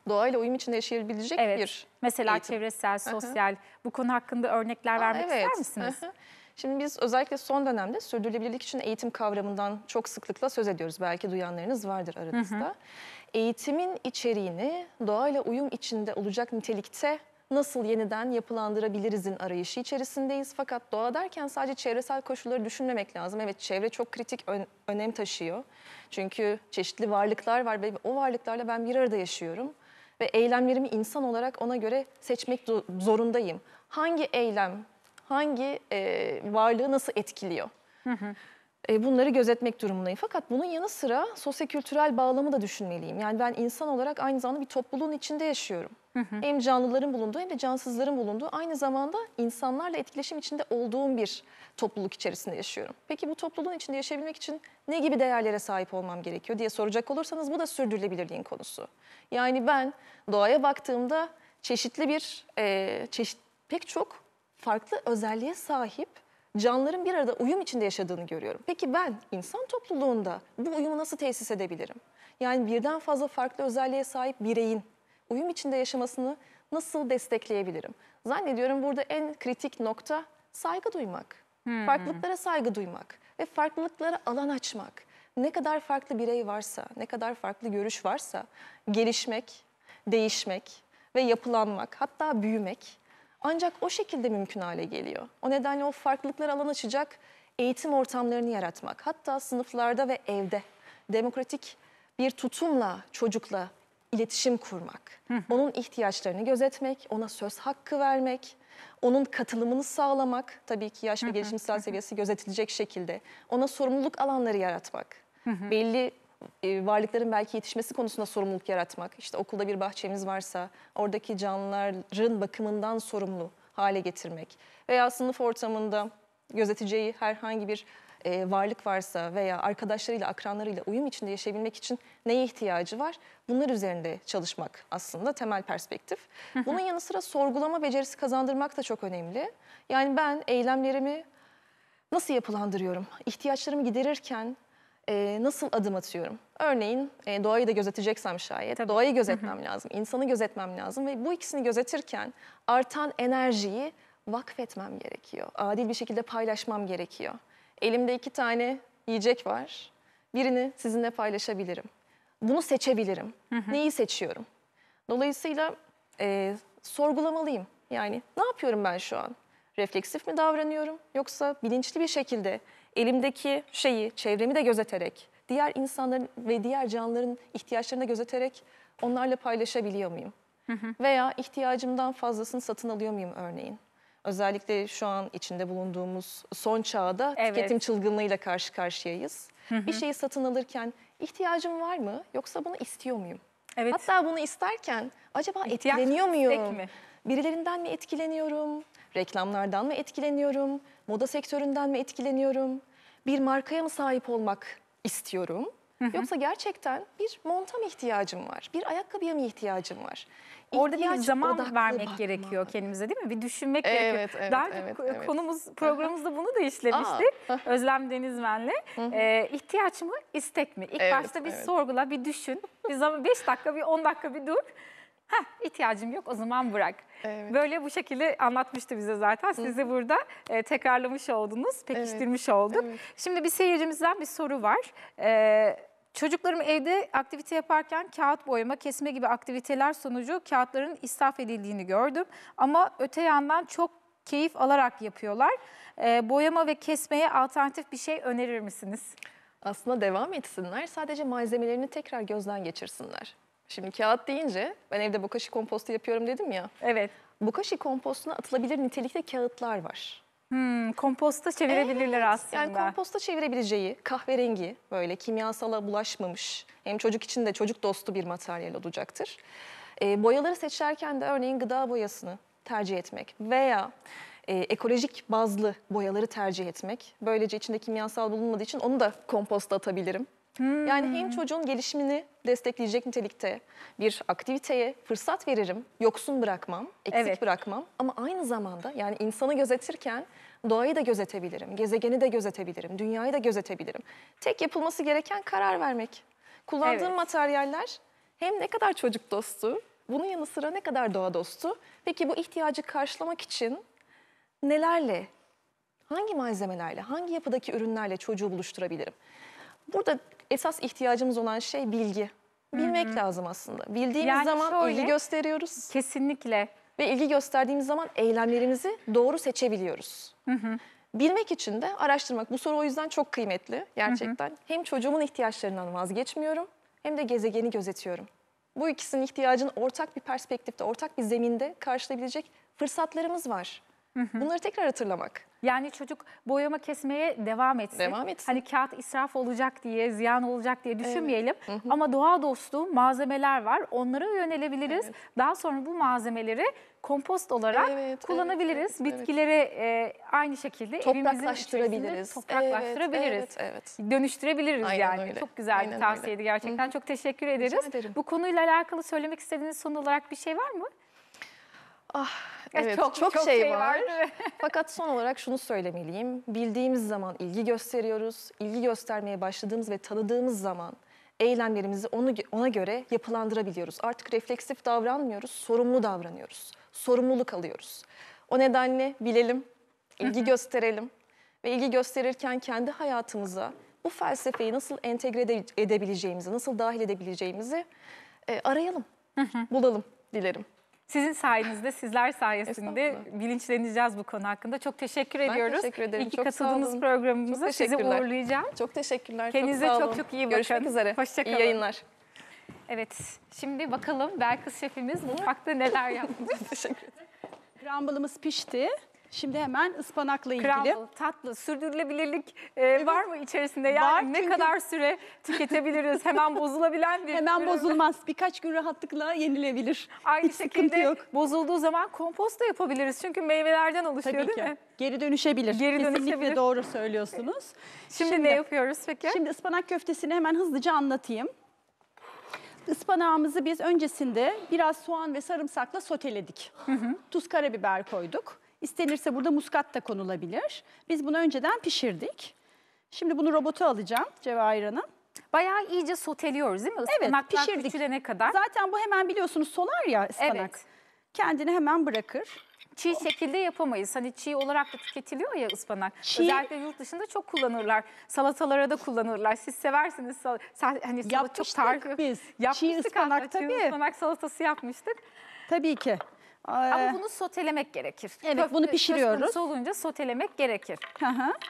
Doğayla uyum içinde yaşayabilecek evet. bir Mesela eğitim. çevresel, sosyal Hı bu konu hakkında örnekler Aa, vermek evet. ister misiniz? Hı Şimdi biz özellikle son dönemde sürdürülebilirlik için eğitim kavramından çok sıklıkla söz ediyoruz. Belki duyanlarınız vardır aranızda. Hı hı. Eğitimin içeriğini doğayla uyum içinde olacak nitelikte nasıl yeniden yapılandırabilirizin arayışı içerisindeyiz. Fakat doğa derken sadece çevresel koşulları düşünmemek lazım. Evet çevre çok kritik ön, önem taşıyor. Çünkü çeşitli varlıklar var ve o varlıklarla ben bir arada yaşıyorum. Ve eylemlerimi insan olarak ona göre seçmek zorundayım. Hangi eylem hangi e, varlığı nasıl etkiliyor? Hı hı. bunları gözetmek durumundayım. Fakat bunun yanı sıra sosyokültürel bağlamı da düşünmeliyim. Yani ben insan olarak aynı zamanda bir topluluğun içinde yaşıyorum. Hı hı. Hem canlıların bulunduğu hem de cansızların bulunduğu aynı zamanda insanlarla etkileşim içinde olduğum bir topluluk içerisinde yaşıyorum. Peki bu topluluğun içinde yaşayabilmek için ne gibi değerlere sahip olmam gerekiyor diye soracak olursanız bu da sürdürülebilirliğin konusu. Yani ben doğaya baktığımda çeşitli bir e, çeşit pek çok farklı özelliğe sahip canlıların bir arada uyum içinde yaşadığını görüyorum. Peki ben insan topluluğunda bu uyumu nasıl tesis edebilirim? Yani birden fazla farklı özelliğe sahip bireyin uyum içinde yaşamasını nasıl destekleyebilirim? Zannediyorum burada en kritik nokta saygı duymak. Hmm. Farklılıklara saygı duymak ve farklılıklara alan açmak. Ne kadar farklı birey varsa, ne kadar farklı görüş varsa gelişmek, değişmek ve yapılanmak, hatta büyümek ancak o şekilde mümkün hale geliyor. O nedenle o farklılıklar alan açacak eğitim ortamlarını yaratmak. Hatta sınıflarda ve evde demokratik bir tutumla çocukla iletişim kurmak. Onun ihtiyaçlarını gözetmek, ona söz hakkı vermek, onun katılımını sağlamak. Tabii ki yaş ve gelişimsel seviyesi gözetilecek şekilde. Ona sorumluluk alanları yaratmak. Belli e, varlıkların belki yetişmesi konusunda sorumluluk yaratmak, işte okulda bir bahçemiz varsa oradaki canlıların bakımından sorumlu hale getirmek veya sınıf ortamında gözeteceği herhangi bir e, varlık varsa veya arkadaşlarıyla, akranlarıyla uyum içinde yaşayabilmek için neye ihtiyacı var? Bunlar üzerinde çalışmak aslında temel perspektif. Bunun yanı sıra sorgulama becerisi kazandırmak da çok önemli. Yani ben eylemlerimi nasıl yapılandırıyorum? İhtiyaçlarımı giderirken e, nasıl adım atıyorum? Örneğin e, doğayı da gözeteceksem şayet, Tabii. doğayı gözetmem lazım, insanı gözetmem lazım ve bu ikisini gözetirken artan enerjiyi vakfetmem gerekiyor. Adil bir şekilde paylaşmam gerekiyor. Elimde iki tane yiyecek var. Birini sizinle paylaşabilirim. Bunu seçebilirim. Hı hı. Neyi seçiyorum? Dolayısıyla e, sorgulamalıyım. Yani ne yapıyorum ben şu an? Refleksif mi davranıyorum yoksa bilinçli bir şekilde elimdeki şeyi, çevremi de gözeterek, diğer insanların ve diğer canlıların ihtiyaçlarını da gözeterek onlarla paylaşabiliyor muyum? Veya ihtiyacımdan fazlasını satın alıyor muyum örneğin? Özellikle şu an içinde bulunduğumuz son çağda evet. tüketim çılgınlığıyla karşı karşıyayız. Bir şeyi satın alırken ihtiyacım var mı yoksa bunu istiyor muyum? Evet. Hatta bunu isterken acaba İhtiyaç etkileniyor muyum? Mi? Birilerinden mi etkileniyorum? Reklamlardan mı etkileniyorum? Moda sektöründen mi etkileniyorum? Bir markaya mı sahip olmak istiyorum? Yoksa gerçekten bir monta mı ihtiyacım var? Bir ayakkabıya mı ihtiyacım var? Orada bir zaman vermek bakma. gerekiyor kendimize değil mi? Bir düşünmek evet, gerekiyor. Evet, Daha evet, evet. konumuz programımızda bunu da işlemiştik. Özlem Denizmen'le. Ee, ihtiyaç mı, istek mi? İlk evet, başta bir evet. sorgula, bir düşün. Bir zaman 5 dakika, bir 10 dakika bir dur. Heh, ihtiyacım yok o zaman bırak. Evet. Böyle bu şekilde anlatmıştı bize zaten. Sizi burada e, tekrarlamış oldunuz, pekiştirmiş evet. olduk. Evet. Şimdi bir seyircimizden bir soru var. Evet. Çocuklarım evde aktivite yaparken kağıt boyama, kesme gibi aktiviteler sonucu kağıtların israf edildiğini gördüm. Ama öte yandan çok keyif alarak yapıyorlar. E, boyama ve kesmeye alternatif bir şey önerir misiniz? Aslında devam etsinler. Sadece malzemelerini tekrar gözden geçirsinler. Şimdi kağıt deyince ben evde bokashi kompostu yapıyorum dedim ya. Evet. Bokashi kompostuna atılabilir nitelikte kağıtlar var. Hmm, komposta çevirebilirler evet, aslında. Yani komposta çevirebileceği kahverengi böyle kimyasala bulaşmamış hem çocuk için de çocuk dostu bir materyal olacaktır. E, boyaları seçerken de örneğin gıda boyasını tercih etmek veya e, ekolojik bazlı boyaları tercih etmek. Böylece içinde kimyasal bulunmadığı için onu da komposta atabilirim. Hmm. Yani hem çocuğun gelişimini destekleyecek nitelikte bir aktiviteye fırsat veririm. Yoksun bırakmam, eksik evet. bırakmam ama aynı zamanda yani insanı gözetirken doğayı da gözetebilirim, gezegeni de gözetebilirim, dünyayı da gözetebilirim. Tek yapılması gereken karar vermek. Kullandığım evet. materyaller hem ne kadar çocuk dostu, bunun yanı sıra ne kadar doğa dostu. Peki bu ihtiyacı karşılamak için nelerle, hangi malzemelerle, hangi yapıdaki ürünlerle çocuğu buluşturabilirim? Burada esas ihtiyacımız olan şey bilgi. Bilmek Hı -hı. lazım aslında. Bildiğimiz yani zaman şöyle, ilgi gösteriyoruz. Kesinlikle. Ve ilgi gösterdiğimiz zaman eylemlerimizi doğru seçebiliyoruz. Hı hı. Bilmek için de araştırmak. Bu soru o yüzden çok kıymetli gerçekten. Hı hı. Hem çocuğumun ihtiyaçlarından vazgeçmiyorum hem de gezegeni gözetiyorum. Bu ikisinin ihtiyacını ortak bir perspektifte, ortak bir zeminde karşılayabilecek fırsatlarımız var. Hı hı. Bunları tekrar hatırlamak. Yani çocuk boyama kesmeye devam etsin. Devam etsin. Hani kağıt israf olacak diye, ziyan olacak diye düşünmeyelim. Evet. Hı hı. Ama doğa dostu malzemeler var. Onlara yönelebiliriz. Evet. Daha sonra bu malzemeleri kompost olarak evet, kullanabiliriz. Evet, Bitkilere evet. E, aynı şekilde topraklaştırabiliriz. Topraklaştırabiliriz. Evet, evet, evet. Dönüştürebiliriz Aynen yani. Öyle. Çok güzel Aynen bir tavsiyeydi gerçekten. -hı. Çok teşekkür ederiz. Bu konuyla alakalı söylemek istediğiniz son olarak bir şey var mı? Ah evet çok, çok, çok şey, şey var. var. Fakat son olarak şunu söylemeliyim. Bildiğimiz zaman ilgi gösteriyoruz. İlgi göstermeye başladığımız ve tanıdığımız zaman eylemlerimizi onu, ona göre yapılandırabiliyoruz. Artık refleksif davranmıyoruz, sorumlu davranıyoruz. Sorumluluk alıyoruz. O nedenle bilelim, ilgi gösterelim ve ilgi gösterirken kendi hayatımıza bu felsefeyi nasıl entegre edebileceğimizi, nasıl dahil edebileceğimizi e, arayalım, bulalım dilerim. Sizin sayenizde, sizler sayesinde bilinçleneceğiz bu konu hakkında. Çok teşekkür ben ediyoruz. teşekkür ederim. İyi ki katıldığınız programımıza çok sizi uğurlayacağım. Çok teşekkürler. Kendinize çok, çok, çok iyi bakın. Görüşmek üzere. Hoşçakalın. İyi yayınlar. Evet, şimdi bakalım Belkıs şefimiz mutfakta neler yapmış. teşekkür ederim. Rumble'ımız pişti. Şimdi hemen ıspanakla ilgili. Kral, tatlı, sürdürülebilirlik e, evet. var mı içerisinde? Yani var ne kadar süre tüketebiliriz? hemen bozulabilen bir Hemen ürün. bozulmaz. Birkaç gün rahatlıkla yenilebilir. Aynı Hiç şekilde yok. bozulduğu zaman kompost da yapabiliriz. Çünkü meyvelerden oluşuyor Tabii değil ki. mi? Geri dönüşebilir. Geri Kesinlikle dönüşebilir. doğru söylüyorsunuz. Şimdi, şimdi ne yapıyoruz peki? Şimdi ıspanak köftesini hemen hızlıca anlatayım. Ispanağımızı biz öncesinde biraz soğan ve sarımsakla soteledik. Hı hı. Tuz, karabiber koyduk. İstenirse burada muskat da konulabilir. Biz bunu önceden pişirdik. Şimdi bunu robota alacağım Cevahir Hanım. Bayağı iyice soteliyoruz değil mi? Ispanaklar evet, pişirdik. küçülene kadar. Zaten bu hemen biliyorsunuz solar ya ıspanak. Evet. Kendini hemen bırakır. Çiğ şekilde yapamayız. Hani çiğ olarak da tüketiliyor ya ıspanak. Çiğ... Özellikle yurt dışında çok kullanırlar. Salatalara da kullanırlar. Siz seversiniz. Sal hani salata çok tarif. biz. Yapmıştık çiğ ıspanak aslında. tabii. Çiğ ıspanak salatası yapmıştık. Tabii ki. Ama ee, bunu sotelemek gerekir. Evet Köfte, bunu e, pişiriyoruz. olunca sotelemek gerekir.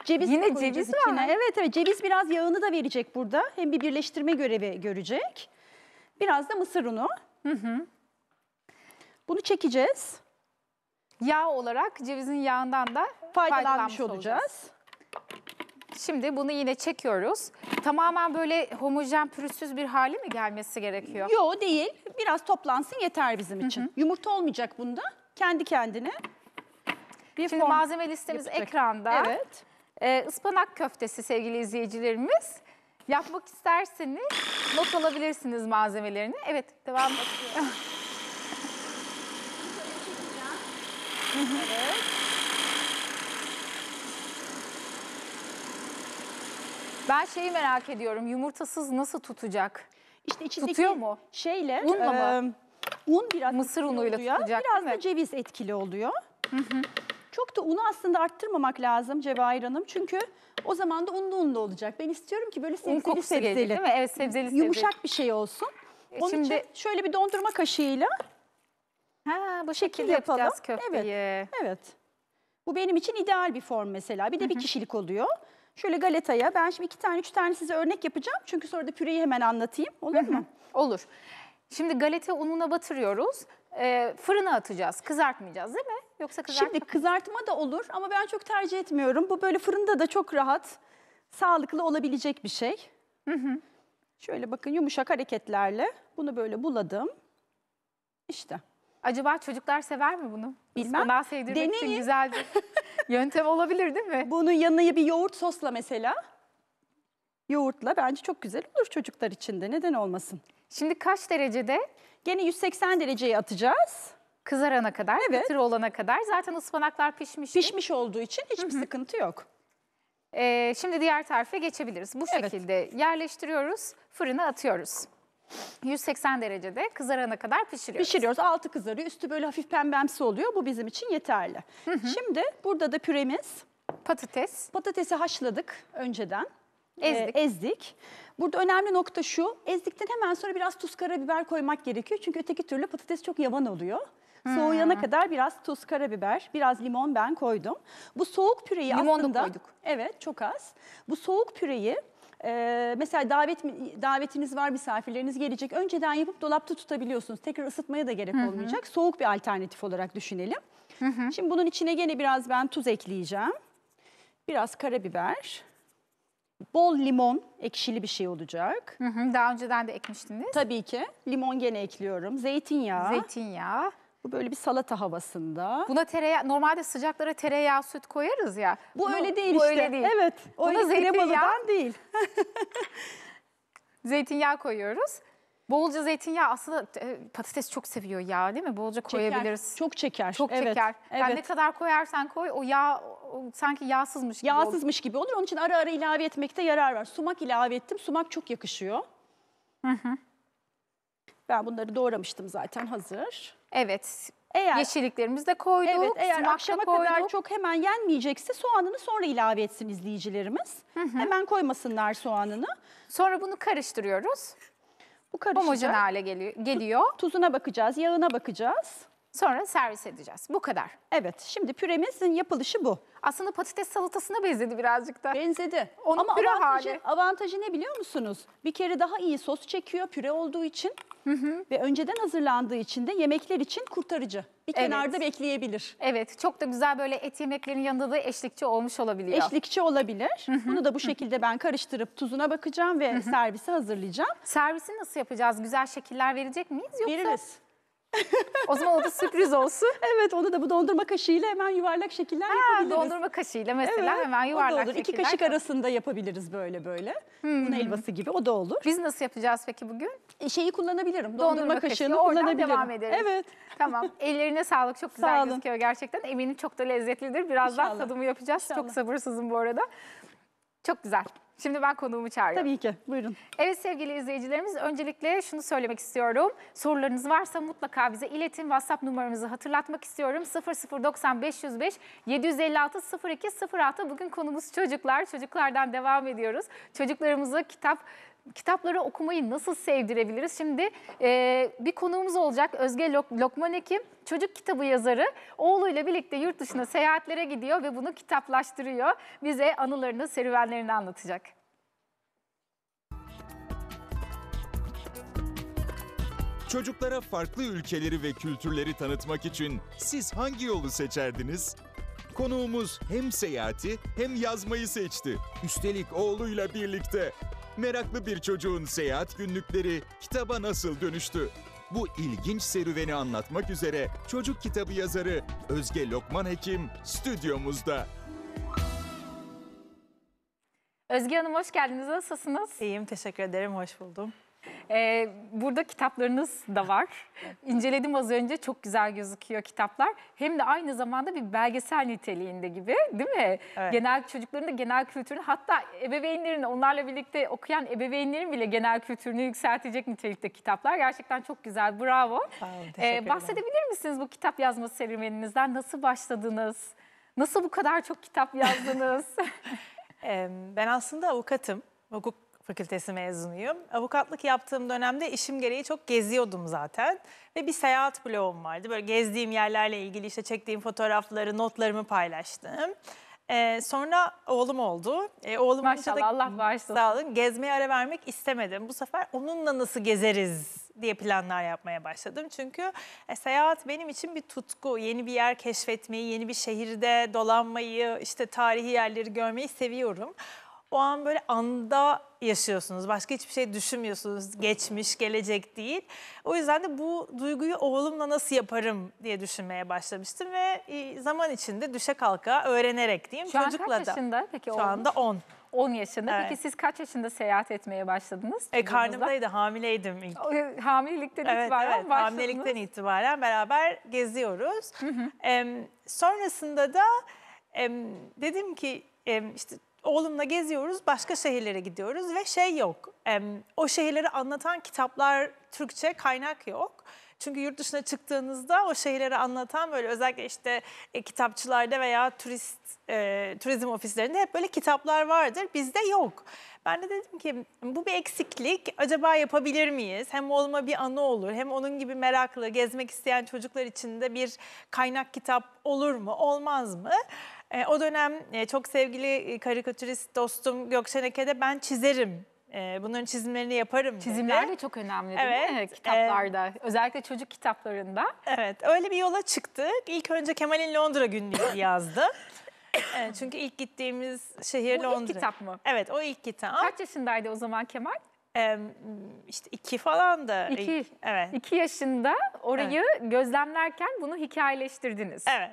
Ceviz Yine ceviz içine. var Evet evet ceviz biraz yağını da verecek burada. Hem bir birleştirme görevi görecek. Biraz da mısır unu. Hı hı. Bunu çekeceğiz. Yağ olarak cevizin yağından da faydalanmış, faydalanmış olacağız. olacağız. Şimdi bunu yine çekiyoruz. Tamamen böyle homojen pürüzsüz bir hali mi gelmesi gerekiyor? Yo değil. Biraz toplansın yeter bizim için. Hı hı. Yumurta olmayacak bunda. Kendi kendine. Bir Şimdi malzeme listemiz yapacak. ekranda. Evet. Ee, ıspanak köftesi sevgili izleyicilerimiz. Yapmak isterseniz not alabilirsiniz malzemelerini. Evet devam ediyorum. evet. Ben şeyi merak ediyorum. Yumurtasız nasıl tutacak? İşte içindeki Tutuyor mu? şeyle Unla mı? e, un biraz Mısır unuyla oluyor. tutacak, Biraz değil da ceviz etkili oluyor. Çok da unu aslında arttırmamak lazım Cevahir Hanım. Çünkü o zaman da unlu unlu olacak. Ben istiyorum ki böyle Un sebzeli kokusu gelecek sebzeli, değil mi? Evet sebzeli sebzeli. yumuşak bir şey olsun. E, Onun şimdi- için şöyle bir dondurma kaşığıyla Ha, bu şekil yapalım. Evet. Evet. Bu benim için ideal bir form mesela. Bir de bir kişilik oluyor. Şöyle galetaya ben şimdi iki tane üç tane size örnek yapacağım. Çünkü sonra da püreyi hemen anlatayım. Olur mu? Olur. Şimdi galeta ununa batırıyoruz. Ee, fırına atacağız. Kızartmayacağız değil mi? Yoksa kızartma... Şimdi kızartma da olur ama ben çok tercih etmiyorum. Bu böyle fırında da çok rahat, sağlıklı olabilecek bir şey. Hı hı. Şöyle bakın yumuşak hareketlerle bunu böyle buladım. İşte. Acaba çocuklar sever mi bunu? Bilmem. Ispanağı sevdirmek Deneyin. için güzel bir yöntem olabilir değil mi? Bunun yanına bir yoğurt sosla mesela. Yoğurtla bence çok güzel olur çocuklar için de. Neden olmasın? Şimdi kaç derecede? Gene 180 dereceye atacağız. Kızarana kadar, evet. kıtır olana kadar. Zaten ıspanaklar pişmiş. Pişmiş olduğu için hiçbir sıkıntı yok. Ee, şimdi diğer tarife geçebiliriz. Bu evet. şekilde yerleştiriyoruz, fırına atıyoruz. 180 derecede kızarana kadar pişiriyoruz. Pişiriyoruz. Altı kızarıyor. Üstü böyle hafif pembemsi oluyor. Bu bizim için yeterli. Hı hı. Şimdi burada da püremiz. Patates. Patatesi haşladık önceden. Ee, ezdik. E, ezdik. Burada önemli nokta şu. Ezdikten hemen sonra biraz tuz karabiber koymak gerekiyor. Çünkü öteki türlü patates çok yavan oluyor. Hmm. Soğuyana kadar biraz tuz, karabiber, biraz limon ben koydum. Bu soğuk püreyi limon aslında... Limon koyduk. Evet çok az. Bu soğuk püreyi ee, mesela davet davetiniz var, misafirleriniz gelecek. Önceden yapıp dolapta tutabiliyorsunuz. Tekrar ısıtmaya da gerek Hı -hı. olmayacak. Soğuk bir alternatif olarak düşünelim. Hı -hı. Şimdi bunun içine gene biraz ben tuz ekleyeceğim. Biraz karabiber. Bol limon, ekşili bir şey olacak. Hı hı, daha önceden de ekmiştiniz. Tabii ki. Limon gene ekliyorum. Zeytinyağı. Zeytinyağı. Bu böyle bir salata havasında. Buna tereyağı, normalde sıcaklara tereyağı, süt koyarız ya. Bu Bunu, öyle değil bu işte. Öyle değil. Evet. O Buna öyle değil. zeytinyağı koyuyoruz. Bolca zeytinyağı aslında e, patates çok seviyor yağ değil mi? Bolca koyabiliriz. Çeker, çok çeker. Çok evet, çeker. Evet. Yani ne kadar koyarsan koy o yağ o, sanki yağsızmış gibi Yağsızmış olur. gibi olur. Onun için ara ara ilave etmekte yarar var. Sumak ilave ettim. Sumak çok yakışıyor. Hı hı. Ben bunları doğramıştım zaten hazır. Evet. Eğer, Yeşilliklerimizi de koyduk. Evet eğer akşama koyduk. kadar çok hemen yenmeyecekse soğanını sonra ilave etsin izleyicilerimiz. Hı hı. Hemen koymasınlar soğanını. Sonra bunu karıştırıyoruz. Bu karışacak. Homojen hale geliyor. geliyor. Tuzuna bakacağız, yağına bakacağız. Sonra servis edeceğiz. Bu kadar. Evet şimdi püremizin yapılışı bu. Aslında patates salatasına benzedi birazcık da. Benzedi. Onun Ama püre avantajı, hali. avantajı ne biliyor musunuz? Bir kere daha iyi sos çekiyor püre olduğu için. Hı hı. Ve önceden hazırlandığı için de yemekler için kurtarıcı. Bir Evet. kenarda bekleyebilir. Evet çok da güzel böyle et yemeklerin yanında da eşlikçi olmuş olabiliyor. Eşlikçi olabilir. Bunu da bu şekilde ben karıştırıp tuzuna bakacağım ve servise hazırlayacağım. Servisi nasıl yapacağız? Güzel şekiller verecek miyiz yoksa? Veririz. O zaman o da sürpriz olsun. Evet onu da bu dondurma kaşığıyla hemen yuvarlak şekiller Ha, yapabiliriz. dondurma kaşığıyla mesela Evet, hemen yuvarlak olur. İki şekiller. kaşık arasında yapabiliriz böyle böyle. Hmm. Un helvası gibi o da olur. Biz nasıl yapacağız peki bugün? E, şeyi kullanabilirim. Dondurma, Dondurma kaşığı, kaşığını oradan kullanabilirim. devam ederiz. Evet. Tamam. Ellerine sağlık. Çok güzel Sağ olun. gözüküyor gerçekten. Eminim çok da lezzetlidir. Birazdan tadımı yapacağız. Çok İnşallah. sabırsızım bu arada. Çok güzel. Şimdi ben konuğumu çağırıyorum. Tabii ki. Buyurun. Evet sevgili izleyicilerimiz öncelikle şunu söylemek istiyorum. Sorularınız varsa mutlaka bize iletin. WhatsApp numaramızı hatırlatmak istiyorum. 0090 505 756 02 Bugün konumuz çocuklar. Çocuklardan devam ediyoruz. Çocuklarımızı kitap kitapları okumayı nasıl sevdirebiliriz? Şimdi e, bir konuğumuz olacak Özge Lok Lokman Ekim, çocuk kitabı yazarı. Oğluyla birlikte yurt dışına seyahatlere gidiyor ve bunu kitaplaştırıyor. Bize anılarını, serüvenlerini anlatacak. Çocuklara farklı ülkeleri ve kültürleri tanıtmak için siz hangi yolu seçerdiniz? Konuğumuz hem seyahati hem yazmayı seçti. Üstelik oğluyla birlikte. Meraklı bir çocuğun seyahat günlükleri kitaba nasıl dönüştü? Bu ilginç serüveni anlatmak üzere çocuk kitabı yazarı Özge Lokman Hekim stüdyomuzda. Özge Hanım hoş geldiniz. Nasılsınız? İyiyim, teşekkür ederim. Hoş buldum. Ee, burada kitaplarınız da var. İnceledim az önce çok güzel gözüküyor kitaplar. Hem de aynı zamanda bir belgesel niteliğinde gibi değil mi? Evet. Genel çocukların da genel kültürünü hatta ebeveynlerin onlarla birlikte okuyan ebeveynlerin bile genel kültürünü yükseltecek nitelikte kitaplar. Gerçekten çok güzel bravo. Sağ olun, ee, bahsedebilir misiniz bu kitap yazma serüveninizden? Nasıl başladınız? Nasıl bu kadar çok kitap yazdınız? ben aslında avukatım. Hukuk Fakültesi mezunuyum. Avukatlık yaptığım dönemde işim gereği çok geziyordum zaten. Ve bir seyahat blogum vardı. Böyle gezdiğim yerlerle ilgili işte çektiğim fotoğrafları, notlarımı paylaştım. Ee, sonra oğlum oldu. Ee, oğlum Maşallah da, Allah bağışlasın. Sağ olun. Gezmeye ara vermek istemedim. Bu sefer onunla nasıl gezeriz diye planlar yapmaya başladım. Çünkü e, seyahat benim için bir tutku. Yeni bir yer keşfetmeyi, yeni bir şehirde dolanmayı, işte tarihi yerleri görmeyi seviyorum. O an böyle anda yaşıyorsunuz. Başka hiçbir şey düşünmüyorsunuz. Geçmiş, gelecek değil. O yüzden de bu duyguyu oğlumla nasıl yaparım diye düşünmeye başlamıştım ve e, zaman içinde düşe kalka öğrenerek diyeyim Şu çocukla da. Şu an kaç yaşında peki? Şu anda 10. 10 yaşında. Evet. Peki siz kaç yaşında seyahat etmeye başladınız? E, karnımdaydı, hamileydim ilk. Hamilelikten evet, itibaren evet, başladınız. Hamilelikten itibaren beraber geziyoruz. Hı hı. E, sonrasında da e, dedim ki e, işte oğlumla geziyoruz, başka şehirlere gidiyoruz ve şey yok. O şehirleri anlatan kitaplar Türkçe kaynak yok. Çünkü yurt dışına çıktığınızda o şehirleri anlatan böyle özellikle işte e, kitapçılarda veya turist e, turizm ofislerinde hep böyle kitaplar vardır. Bizde yok. Ben de dedim ki bu bir eksiklik. Acaba yapabilir miyiz? Hem oğluma bir anı olur hem onun gibi meraklı gezmek isteyen çocuklar için de bir kaynak kitap olur mu olmaz mı? E, o dönem e, çok sevgili e, karikatürist dostum Gökşen Eke'de ben çizerim e, bunların çizimlerini yaparım. Çizimler dedi. de çok önemli değil evet, mi? E, Kitaplarda. E, özellikle çocuk kitaplarında. Evet. Öyle bir yola çıktık. İlk önce Kemal'in Londra günlüğü yazdı. evet, çünkü ilk gittiğimiz şehir Bu Londra. Bu ilk kitap mı? Evet o ilk kitap. Kaç yaşındaydı o zaman Kemal? Ee, işte iki falan da. İki. Evet. İki yaşında orayı evet. gözlemlerken bunu hikayeleştirdiniz. Evet.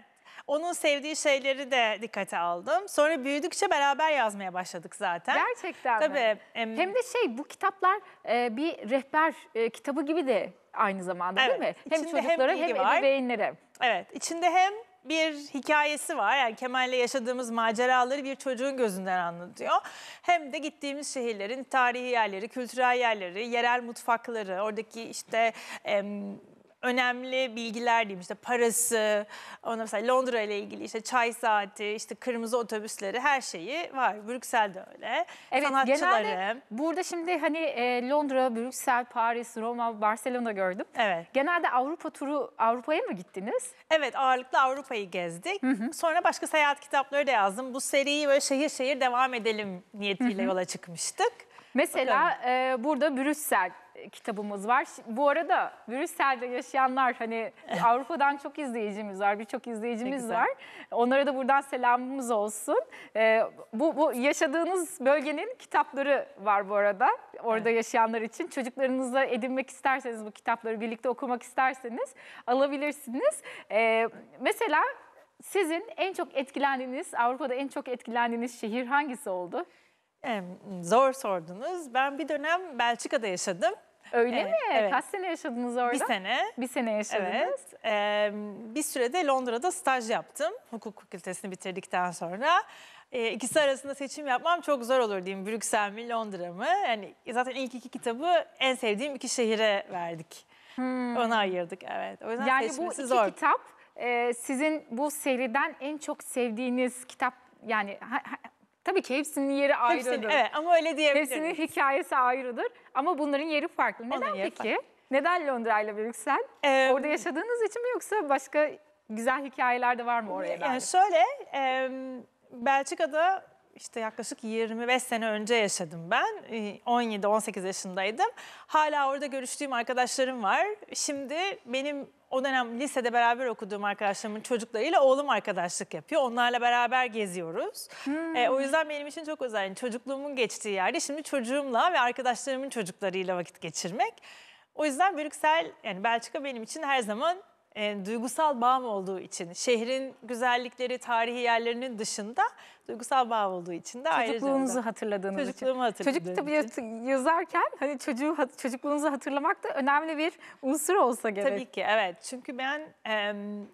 Onun sevdiği şeyleri de dikkate aldım. Sonra büyüdükçe beraber yazmaya başladık zaten. Gerçekten Tabii, mi? Em... Hem de şey bu kitaplar e, bir rehber e, kitabı gibi de aynı zamanda evet. değil mi? Hem içinde çocuklara hem, hem ebeveynlere. Evet içinde hem bir hikayesi var. Yani Kemal'le yaşadığımız maceraları bir çocuğun gözünden anlatıyor. Hem de gittiğimiz şehirlerin tarihi yerleri, kültürel yerleri, yerel mutfakları, oradaki işte em, önemli bilgiler diyeyim işte parası, ona mesela Londra ile ilgili işte çay saati, işte kırmızı otobüsleri her şeyi var. Brüksel'de öyle. Evet, Sanatçıları. Genelde burada şimdi hani e, Londra, Brüksel, Paris, Roma, Barcelona gördüm. Evet. Genelde Avrupa turu Avrupa'ya mı gittiniz? Evet, ağırlıklı Avrupa'yı gezdik. Hı hı. Sonra başka seyahat kitapları da yazdım. Bu seriyi böyle şehir şehir devam edelim niyetiyle hı hı. yola çıkmıştık. Mesela e, burada Brüksel kitabımız var. Bu arada Brüsel'de yaşayanlar hani Avrupa'dan çok izleyicimiz var, birçok izleyicimiz var. Onlara da buradan selamımız olsun. Ee, bu, bu yaşadığınız bölgenin kitapları var bu arada. Orada evet. yaşayanlar için çocuklarınızla edinmek isterseniz bu kitapları birlikte okumak isterseniz alabilirsiniz. Ee, mesela sizin en çok etkilendiğiniz, Avrupa'da en çok etkilendiğiniz şehir hangisi oldu? Zor sordunuz. Ben bir dönem Belçika'da yaşadım. Öyle mi? evet. Kaç sene yaşadınız orada? Bir sene. Bir sene yaşadınız. Evet. Ee, bir sürede Londra'da staj yaptım. Hukuk fakültesini bitirdikten sonra. E, ikisi arasında seçim yapmam çok zor olur diyeyim. Brüksel mi, Londra mı? Yani zaten ilk iki kitabı en sevdiğim iki şehire verdik. Hmm. Ona ayırdık evet. O yüzden yani bu iki kitap e, sizin bu seriden en çok sevdiğiniz kitap yani ha, ha, Tabii ki hepsinin yeri ayrıdır. Hepsini, evet ama öyle diyebiliriz. Hepsinin hikayesi ayrıdır ama bunların yeri farklı. Neden Onun peki? Neden Londra ile Brüksel? Ee, Orada yaşadığınız için mi yoksa başka güzel hikayeler de var mı oraya Yani şöyle, e, Belçika'da işte yaklaşık 25 sene önce yaşadım ben. 17-18 ee, yaşındaydım. Hala orada görüştüğüm arkadaşlarım var. Şimdi benim o dönem lisede beraber okuduğum arkadaşlarımın çocuklarıyla oğlum arkadaşlık yapıyor. Onlarla beraber geziyoruz. Hmm. E, o yüzden benim için çok özel. Yani çocukluğumun geçtiği yerde şimdi çocuğumla ve arkadaşlarımın çocuklarıyla vakit geçirmek. O yüzden Brüksel, yani Belçika benim için her zaman e, duygusal bağım olduğu için şehrin güzellikleri, tarihi yerlerinin dışında Duygusal bağ olduğu için de ayrıca. hatırladığınız Çocukluğumu için. Çocuk kitabı yazarken hani çocuğu çocukluğunuzu hatırlamak da önemli bir unsur olsa gerek. Tabii ki evet. Çünkü ben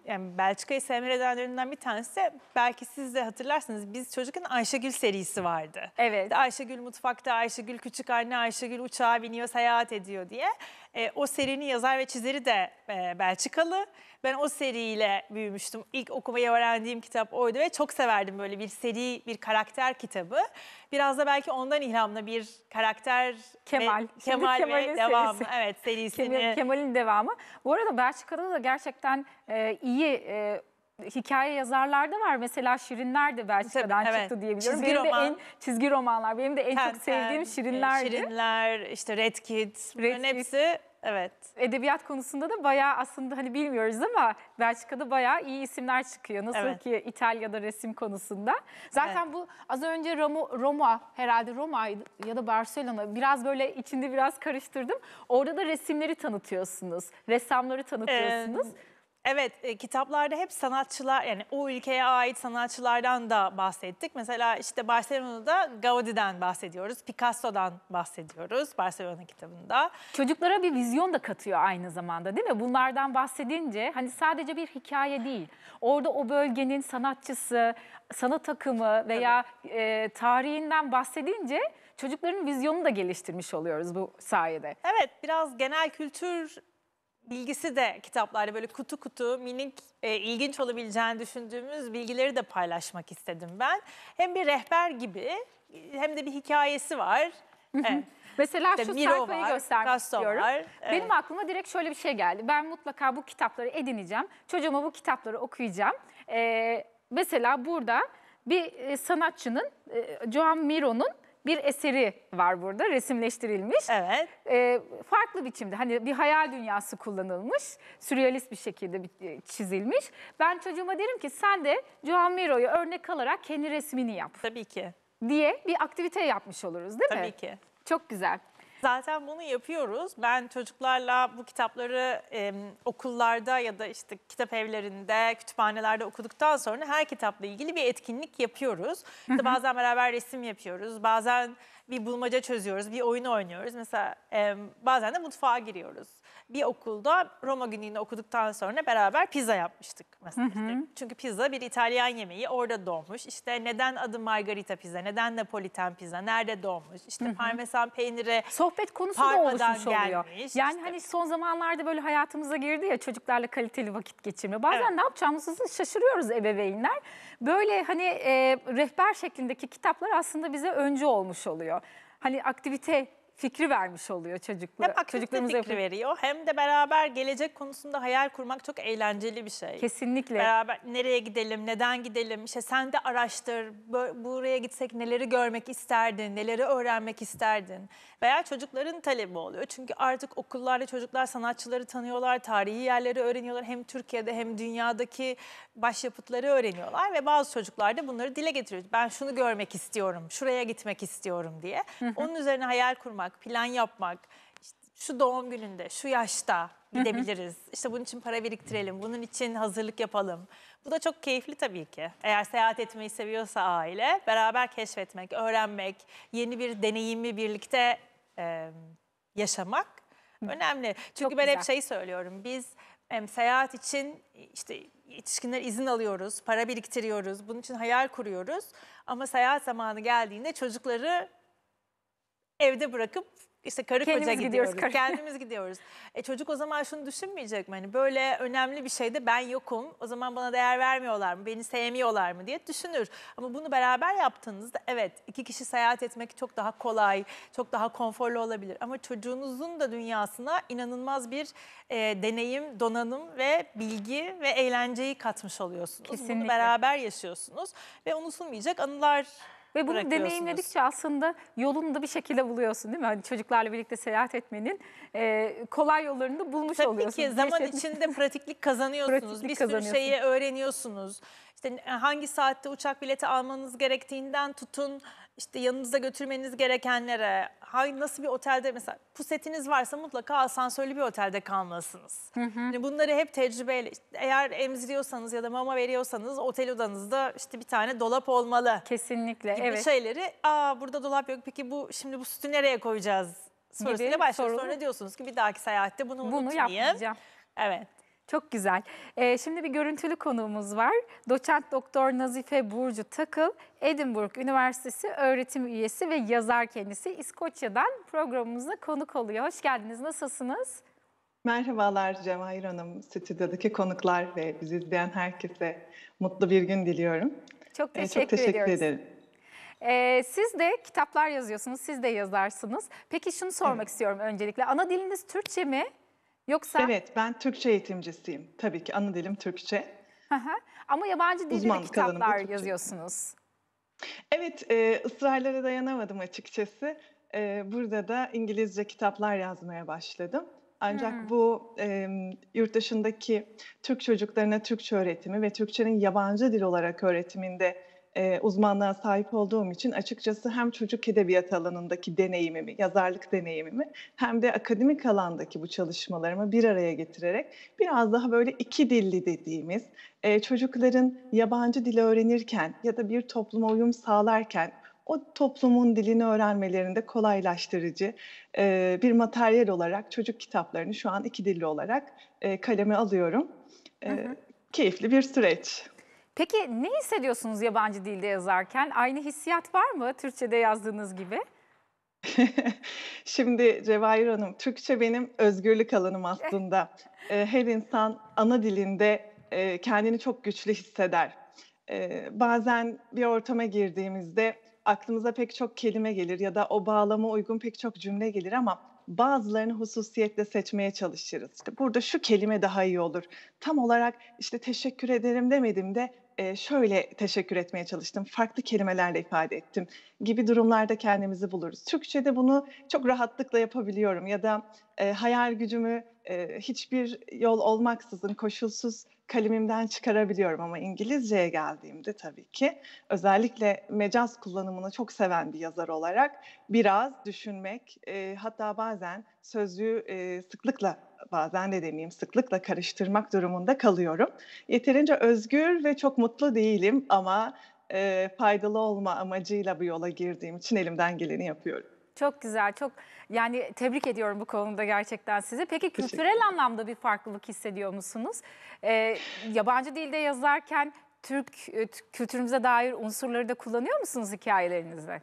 yani Belçika'yı sevme nedenlerinden bir tanesi de belki siz de hatırlarsınız biz çocukken Ayşegül serisi vardı. Evet. Ayşegül mutfakta, Ayşegül küçük anne, Ayşegül uçağa biniyor, seyahat ediyor diye. E, o serinin yazar ve çizeri de e, Belçikalı ben o seriyle büyümüştüm. İlk okumayı öğrendiğim kitap oydu ve çok severdim böyle bir seri, bir karakter kitabı. Biraz da belki ondan ilhamla bir karakter Kemal. Ve, Kemal ve devamı. Serisi. Evet serisini. Kemal'in devamı. Bu arada Belçika'da da gerçekten e, iyi e, hikaye yazarlar da var. Mesela Şirinler de Belçika'dan Tabii, evet. çıktı diyebiliyorum. Çizgi benim roman. de en çizgi romanlar. Benim de en Tenten, çok sevdiğim e, Şirinlerdi. Şirinler, işte Red Kid. Red Bunların Kid. hepsi Evet. Edebiyat konusunda da bayağı aslında hani bilmiyoruz ama Belçika'da bayağı iyi isimler çıkıyor. Nasıl evet. ki İtalya'da resim konusunda. Zaten evet. bu az önce Roma, Roma herhalde Roma ya da Barcelona biraz böyle içinde biraz karıştırdım. Orada da resimleri tanıtıyorsunuz. Ressamları tanıtıyorsunuz. Ee, Evet, e, kitaplarda hep sanatçılar yani o ülkeye ait sanatçılardan da bahsettik. Mesela işte Barcelona'da Gaudi'den bahsediyoruz, Picasso'dan bahsediyoruz Barcelona kitabında. Çocuklara bir vizyon da katıyor aynı zamanda değil mi? Bunlardan bahsedince hani sadece bir hikaye değil. Orada o bölgenin sanatçısı, sanat takımı veya e, tarihinden bahsedince çocukların vizyonunu da geliştirmiş oluyoruz bu sayede. Evet, biraz genel kültür bilgisi de kitaplarda böyle kutu kutu minik e, ilginç olabileceğini düşündüğümüz bilgileri de paylaşmak istedim ben. Hem bir rehber gibi hem de bir hikayesi var. Evet. Mesela işte şu Miro sayfayı var, göstermek istiyorum. Var, evet. Benim aklıma direkt şöyle bir şey geldi. Ben mutlaka bu kitapları edineceğim. Çocuğuma bu kitapları okuyacağım. Ee, mesela burada bir e, sanatçının, e, Joan Miro'nun bir eseri var burada resimleştirilmiş. Evet. E, farklı biçimde hani bir hayal dünyası kullanılmış. Sürrealist bir şekilde bir, e, çizilmiş. Ben çocuğuma derim ki sen de Joan Miro'yu örnek alarak kendi resmini yap. Tabii ki. Diye bir aktivite yapmış oluruz değil Tabii mi? Tabii ki. Çok güzel zaten bunu yapıyoruz. Ben çocuklarla bu kitapları e, okullarda ya da işte kitap evlerinde, kütüphanelerde okuduktan sonra her kitapla ilgili bir etkinlik yapıyoruz. İşte bazen beraber resim yapıyoruz, bazen bir bulmaca çözüyoruz, bir oyun oynuyoruz. Mesela e, bazen de mutfağa giriyoruz bir okulda Roma günlüğünü okuduktan sonra beraber pizza yapmıştık mesela. Hı hı. Çünkü pizza bir İtalyan yemeği orada doğmuş. İşte neden adı Margarita pizza, neden Napoliten pizza, nerede doğmuş? İşte parmesan peyniri. Sohbet konusu da oluşmuş oluyor. Gelmiş, yani işte. hani son zamanlarda böyle hayatımıza girdi ya çocuklarla kaliteli vakit geçirme. Bazen evet. ne yapacağımızı şaşırıyoruz ebeveynler. Böyle hani e, rehber şeklindeki kitaplar aslında bize önce olmuş oluyor. Hani aktivite fikri vermiş oluyor çocuklar. Hem aktivite fikri yapıyor. veriyor hem de beraber gelecek konusunda hayal kurmak çok eğlenceli bir şey. Kesinlikle. Beraber nereye gidelim, neden gidelim, İşte sen de araştır, buraya gitsek neleri görmek isterdin, neleri öğrenmek isterdin. Veya çocukların talebi oluyor. Çünkü artık okullarda çocuklar sanatçıları tanıyorlar, tarihi yerleri öğreniyorlar. Hem Türkiye'de hem dünyadaki başyapıtları öğreniyorlar ve bazı çocuklar da bunları dile getiriyor. Ben şunu görmek istiyorum, şuraya gitmek istiyorum diye. Onun üzerine hayal kurmak yapmak, plan yapmak, işte şu doğum gününde, şu yaşta gidebiliriz. İşte bunun için para biriktirelim, bunun için hazırlık yapalım. Bu da çok keyifli tabii ki. Eğer seyahat etmeyi seviyorsa aile, beraber keşfetmek, öğrenmek, yeni bir deneyimi birlikte e, yaşamak önemli. Çünkü Çok ben güzel. hep şey söylüyorum. Biz hem seyahat için işte yetişkinler izin alıyoruz, para biriktiriyoruz, bunun için hayal kuruyoruz. Ama seyahat zamanı geldiğinde çocukları evde bırakıp işte karı Kendimiz koca gidiyoruz. gidiyoruz Kendimiz gidiyoruz. E çocuk o zaman şunu düşünmeyecek mi? Hani böyle önemli bir şeyde ben yokum. O zaman bana değer vermiyorlar mı? Beni sevmiyorlar mı diye düşünür. Ama bunu beraber yaptığınızda evet iki kişi seyahat etmek çok daha kolay, çok daha konforlu olabilir. Ama çocuğunuzun da dünyasına inanılmaz bir e, deneyim, donanım ve bilgi ve eğlenceyi katmış oluyorsunuz. Kesinlikle. Bunu beraber yaşıyorsunuz ve unutulmayacak anılar ve bunu deneyimledikçe aslında yolunu da bir şekilde buluyorsun değil mi? Hani çocuklarla birlikte seyahat etmenin e, kolay yollarını da bulmuş Tabii oluyorsunuz. Tabii ki zaman Neşet... içinde pratiklik kazanıyorsunuz. pratiklik bir kazanıyorsun. sürü şeyi öğreniyorsunuz. İşte e, hangi saatte uçak bileti almanız gerektiğinden tutun işte yanınıza götürmeniz gerekenlere, hay nasıl bir otelde mesela pusetiniz varsa mutlaka asansörlü bir otelde kalmalısınız. Hı hı. Yani bunları hep tecrübeyle işte eğer emziriyorsanız ya da mama veriyorsanız otel odanızda işte bir tane dolap olmalı. Kesinlikle gibi evet. şeyleri. Aa burada dolap yok. Peki bu şimdi bu sütü nereye koyacağız? Sorusuyla başlıyor. Sonra diyorsunuz ki bir dahaki seyahatte bunu, bunu unutmayayım. Bunu yapmayacağım. Evet. Çok güzel. Ee, şimdi bir görüntülü konuğumuz var. Doçent Doktor Nazife Burcu Takıl, Edinburgh Üniversitesi öğretim üyesi ve yazar kendisi İskoçya'dan programımıza konuk oluyor. Hoş geldiniz. Nasılsınız? Merhabalar Cevahir Hanım, stüdyodaki konuklar ve bizi izleyen herkese mutlu bir gün diliyorum. Çok teşekkür, ee, çok teşekkür ederim. Ee, siz de kitaplar yazıyorsunuz, siz de yazarsınız. Peki şunu sormak evet. istiyorum öncelikle. Ana diliniz Türkçe mi? Yoksa Evet, ben Türkçe eğitimcisiyim. Tabii ki ana dilim Türkçe. Ama yabancı dilde de kitaplar yazıyorsunuz. Evet, e, ısrarlara dayanamadım açıkçası. E, burada da İngilizce kitaplar yazmaya başladım. Ancak Hmm. bu e, yurt dışındaki Türk çocuklarına Türkçe öğretimi ve Türkçenin yabancı dil olarak öğretiminde e, uzmanlığa sahip olduğum için açıkçası hem çocuk edebiyatı alanındaki deneyimimi, yazarlık deneyimimi hem de akademik alandaki bu çalışmalarımı bir araya getirerek biraz daha böyle iki dilli dediğimiz e, çocukların yabancı dili öğrenirken ya da bir topluma uyum sağlarken o toplumun dilini öğrenmelerinde kolaylaştırıcı e, bir materyal olarak çocuk kitaplarını şu an iki dilli olarak e, kaleme alıyorum. E, hı hı. Keyifli bir süreç. Peki ne hissediyorsunuz yabancı dilde yazarken? Aynı hissiyat var mı Türkçe'de yazdığınız gibi? Şimdi Cevahir Hanım, Türkçe benim özgürlük alanım aslında. Ee, her insan ana dilinde e, kendini çok güçlü hisseder. Ee, bazen bir ortama girdiğimizde aklımıza pek çok kelime gelir ya da o bağlama uygun pek çok cümle gelir ama bazılarını hususiyetle seçmeye çalışırız. İşte burada şu kelime daha iyi olur. Tam olarak işte teşekkür ederim demedim de şöyle teşekkür etmeye çalıştım, farklı kelimelerle ifade ettim gibi durumlarda kendimizi buluruz. Türkçe'de bunu çok rahatlıkla yapabiliyorum ya da hayal gücümü hiçbir yol olmaksızın, koşulsuz kalemimden çıkarabiliyorum ama İngilizceye geldiğimde tabii ki özellikle mecaz kullanımını çok seven bir yazar olarak biraz düşünmek e, hatta bazen sözlüğü e, sıklıkla bazen de demeyeyim sıklıkla karıştırmak durumunda kalıyorum. Yeterince özgür ve çok mutlu değilim ama e, faydalı olma amacıyla bu yola girdiğim için elimden geleni yapıyorum. Çok güzel, çok yani tebrik ediyorum bu konuda gerçekten sizi. Peki kültürel anlamda bir farklılık hissediyor musunuz? Ee, yabancı dilde yazarken Türk e, kültürümüze dair unsurları da kullanıyor musunuz hikayelerinizde?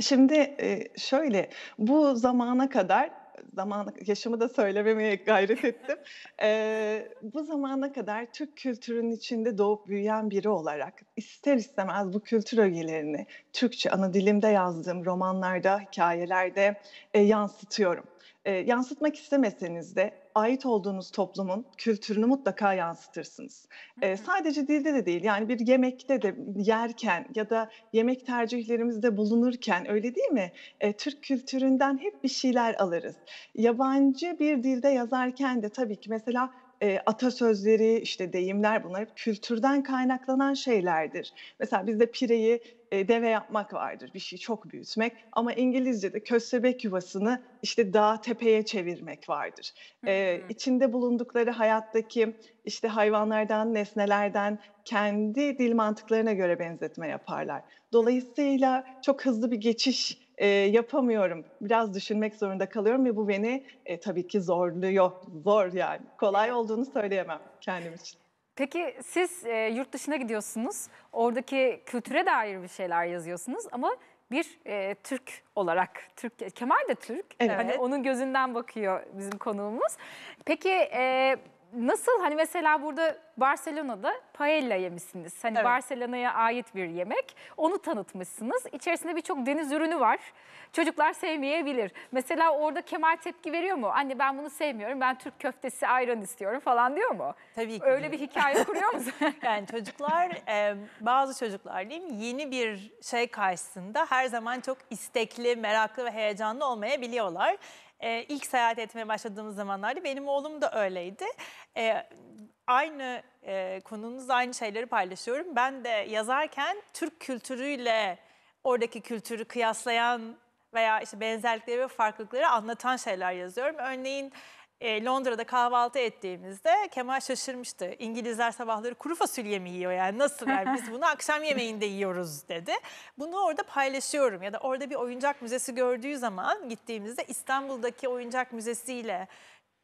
Şimdi e, şöyle, bu zamana kadar zaman yaşımı da söylememeye gayret ettim. e, bu zamana kadar Türk kültürünün içinde doğup büyüyen biri olarak ister istemez bu kültür ögelerini Türkçe ana dilimde yazdığım romanlarda, hikayelerde e, yansıtıyorum e, yansıtmak istemeseniz de ait olduğunuz toplumun kültürünü mutlaka yansıtırsınız. E, sadece dilde de değil yani bir yemekte de yerken ya da yemek tercihlerimizde bulunurken öyle değil mi? E, Türk kültüründen hep bir şeyler alırız. Yabancı bir dilde yazarken de tabii ki mesela e, atasözleri, işte deyimler bunlar hep kültürden kaynaklanan şeylerdir. Mesela bizde pireyi e, deve yapmak vardır, bir şeyi çok büyütmek. Ama İngilizce'de köstebek yuvasını işte dağ tepeye çevirmek vardır. E, içinde bulundukları hayattaki işte hayvanlardan, nesnelerden kendi dil mantıklarına göre benzetme yaparlar. Dolayısıyla çok hızlı bir geçiş e, yapamıyorum. Biraz düşünmek zorunda kalıyorum ve bu beni e, tabii ki zorluyor. Zor yani. Kolay olduğunu söyleyemem kendim için. Peki siz e, yurt dışına gidiyorsunuz. Oradaki kültüre dair bir şeyler yazıyorsunuz ama bir e, Türk olarak, Türk Kemal de Türk. Evet. Hani onun gözünden bakıyor bizim konuğumuz. Peki e, nasıl hani mesela burada Barcelona'da paella yemişsiniz. Hani Evet. Barcelona'ya ait bir yemek. Onu tanıtmışsınız. İçerisinde birçok deniz ürünü var. Çocuklar sevmeyebilir. Mesela orada Kemal tepki veriyor mu? Anne ben bunu sevmiyorum. Ben Türk köftesi ayran istiyorum falan diyor mu? Tabii ki. Öyle bir hikaye kuruyor musun? Yani çocuklar, bazı çocuklar diyeyim yeni bir şey karşısında her zaman çok istekli, meraklı ve heyecanlı olmayabiliyorlar e, ilk seyahat etmeye başladığımız zamanlarda benim oğlum da öyleydi. E, aynı e, konunuzda aynı şeyleri paylaşıyorum. Ben de yazarken Türk kültürüyle oradaki kültürü kıyaslayan veya işte benzerlikleri ve farklılıkları anlatan şeyler yazıyorum. Örneğin e, Londra'da kahvaltı ettiğimizde Kemal şaşırmıştı. İngilizler sabahları kuru fasulye mi yiyor yani nasıl yani biz bunu akşam yemeğinde yiyoruz dedi. Bunu orada paylaşıyorum ya da orada bir oyuncak müzesi gördüğü zaman gittiğimizde İstanbul'daki oyuncak müzesiyle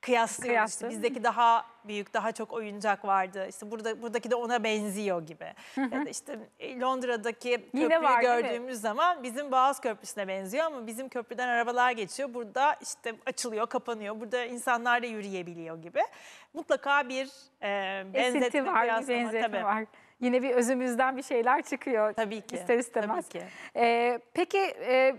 Kıyaslıyor Kıyaslı. İşte bizdeki daha büyük, daha çok oyuncak vardı. İşte burada buradaki de ona benziyor gibi. ya da işte e, Londra'daki köprüyü var, gördüğümüz zaman bizim Boğaz Köprüsü'ne benziyor ama bizim köprüden arabalar geçiyor. Burada işte açılıyor, kapanıyor. Burada insanlar da yürüyebiliyor gibi. Mutlaka bir e, benzetme, Esinti var, bir benzetme tabii. var yine bir özümüzden bir şeyler çıkıyor. Tabii ki. İster istemez. Tabii ki. Ee, peki e,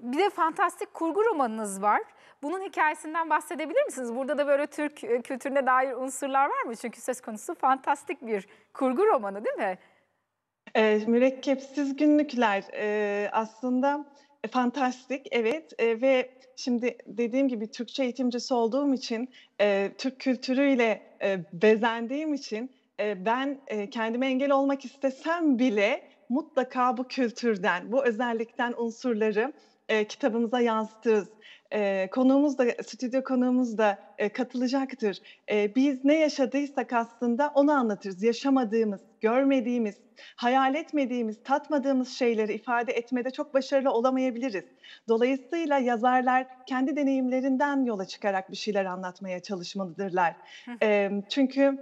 bir de fantastik kurgu romanınız var. Bunun hikayesinden bahsedebilir misiniz? Burada da böyle Türk e, kültürüne dair unsurlar var mı? Çünkü söz konusu fantastik bir kurgu romanı değil mi? E, mürekkepsiz günlükler e, aslında e, fantastik evet e, ve şimdi dediğim gibi Türkçe eğitimcisi olduğum için e, Türk kültürüyle e, bezendiğim için e, ben e, kendime engel olmak istesem bile mutlaka bu kültürden, bu özellikten unsurları e, kitabımıza yansıtırız. E, konuğumuz da, stüdyo konuğumuz da e, katılacaktır. E, biz ne yaşadıysak aslında onu anlatırız. Yaşamadığımız, görmediğimiz, hayal etmediğimiz, tatmadığımız şeyleri ifade etmede çok başarılı olamayabiliriz. Dolayısıyla yazarlar kendi deneyimlerinden yola çıkarak bir şeyler anlatmaya çalışmalıdırlar. E, çünkü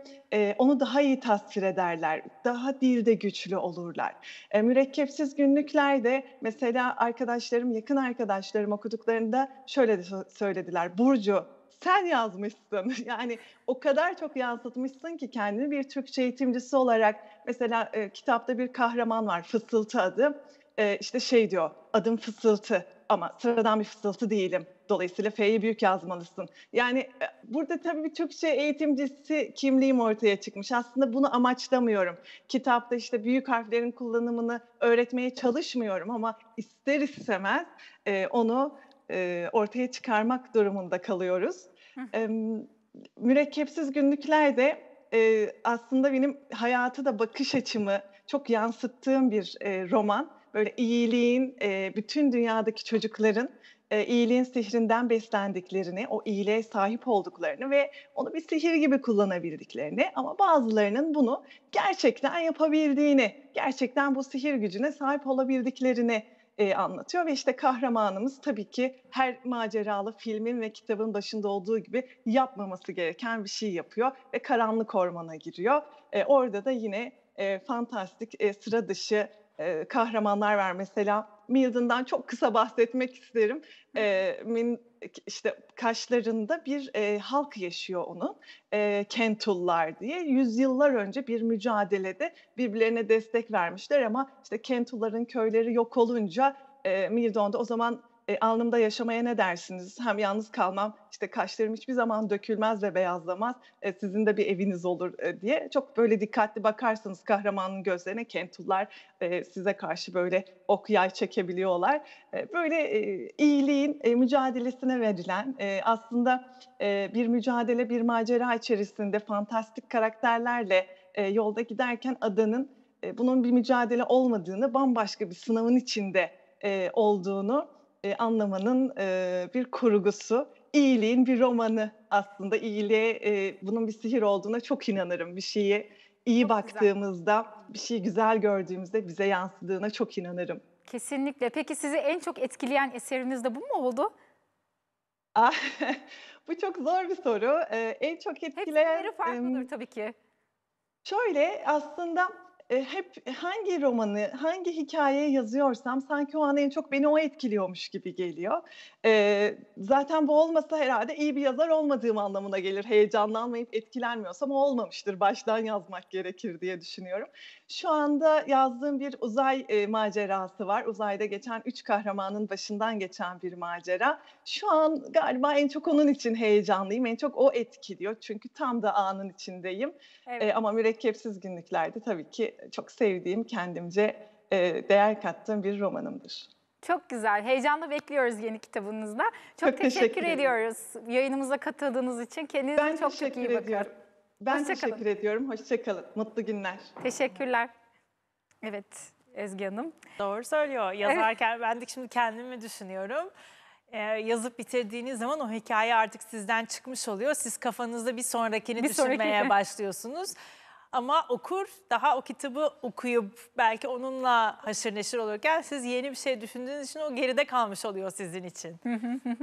onu daha iyi tasvir ederler, daha dilde güçlü olurlar. E, mürekkepsiz günlüklerde mesela arkadaşlarım, yakın arkadaşlarım okuduklarında şöyle de söylediler. Burcu sen yazmışsın. Yani o kadar çok yansıtmışsın ki kendini bir Türkçe eğitimcisi olarak mesela e, kitapta bir kahraman var Fısıltı adı. E, işte şey diyor adım Fısıltı ama sıradan bir fısıltı değilim. Dolayısıyla F'yi büyük yazmalısın. Yani e, burada tabii bir Türkçe eğitimcisi kimliğim ortaya çıkmış. Aslında bunu amaçlamıyorum. Kitapta işte büyük harflerin kullanımını öğretmeye çalışmıyorum ama ister istemez e, onu e, ortaya çıkarmak durumunda kalıyoruz e, mürekkepsiz günlükler de e, aslında benim hayatı da bakış açımı çok yansıttığım bir e, roman. Böyle iyiliğin, e, bütün dünyadaki çocukların e, iyiliğin sihrinden beslendiklerini, o iyiliğe sahip olduklarını ve onu bir sihir gibi kullanabildiklerini ama bazılarının bunu gerçekten yapabildiğini, gerçekten bu sihir gücüne sahip olabildiklerini e, anlatıyor ve işte kahramanımız tabii ki her maceralı filmin ve kitabın başında olduğu gibi yapmaması gereken bir şey yapıyor ve karanlık ormana giriyor. E, orada da yine e, fantastik e, sıra dışı e, kahramanlar var mesela Milden'dan çok kısa bahsetmek isterim. E, min, işte Kaşlarında bir e, halk yaşıyor onun. E, Kentullar diye. Yüzyıllar önce bir mücadelede birbirlerine destek vermişler ama işte Kentulların köyleri yok olunca e, Milden'de o zaman e, alnımda yaşamaya ne dersiniz? Hem yalnız kalmam, işte kaşlarım hiçbir zaman dökülmez ve beyazlamaz. E, sizin de bir eviniz olur e, diye. Çok böyle dikkatli bakarsınız kahramanın gözlerine kentullar e, size karşı böyle ok yay çekebiliyorlar. E, böyle e, iyiliğin e, mücadelesine verilen e, aslında e, bir mücadele, bir macera içerisinde fantastik karakterlerle e, yolda giderken adanın e, bunun bir mücadele olmadığını, bambaşka bir sınavın içinde e, olduğunu e, anlamanın e, bir kurgusu. İyiliğin bir romanı aslında. İyiliğe e, bunun bir sihir olduğuna çok inanırım. Bir şeyi iyi çok baktığımızda, güzel. bir şeyi güzel gördüğümüzde bize yansıdığına çok inanırım. Kesinlikle. Peki sizi en çok etkileyen eseriniz de bu mu oldu? Ah, bu çok zor bir soru. Ee, en çok etkileyen... Hepsileri farklıdır tabii ki. Şöyle aslında e, hep e, hangi romanı, hangi hikayeyi yazıyorsam sanki o an en çok beni o etkiliyormuş gibi geliyor. E, zaten bu olmasa herhalde iyi bir yazar olmadığım anlamına gelir. Heyecanlanmayıp etkilenmiyorsam o olmamıştır. Baştan yazmak gerekir diye düşünüyorum. Şu anda yazdığım bir uzay e, macerası var. Uzayda geçen üç kahramanın başından geçen bir macera. Şu an galiba en çok onun için heyecanlıyım. En çok o etkiliyor. Çünkü tam da anın içindeyim. E, evet. E, ama mürekkepsiz günlüklerde tabii ki çok sevdiğim, kendimce e, değer kattığım bir romanımdır. Çok güzel. Heyecanla bekliyoruz yeni kitabınızda. Çok, çok teşekkür, teşekkür ediyoruz yayınımıza katıldığınız için. Kendinize ben çok çok iyi bakın. Ben Hoşça teşekkür ediyorum. Hoşçakalın. Mutlu günler. Teşekkürler. Evet Ezgi Hanım. Doğru söylüyor. Yazarken ben de şimdi kendimi düşünüyorum ee, yazıp bitirdiğiniz zaman o hikaye artık sizden çıkmış oluyor. Siz kafanızda bir sonrakini bir düşünmeye sonraki. başlıyorsunuz ama okur daha o kitabı okuyup belki onunla haşır neşir olurken siz yeni bir şey düşündüğünüz için o geride kalmış oluyor sizin için.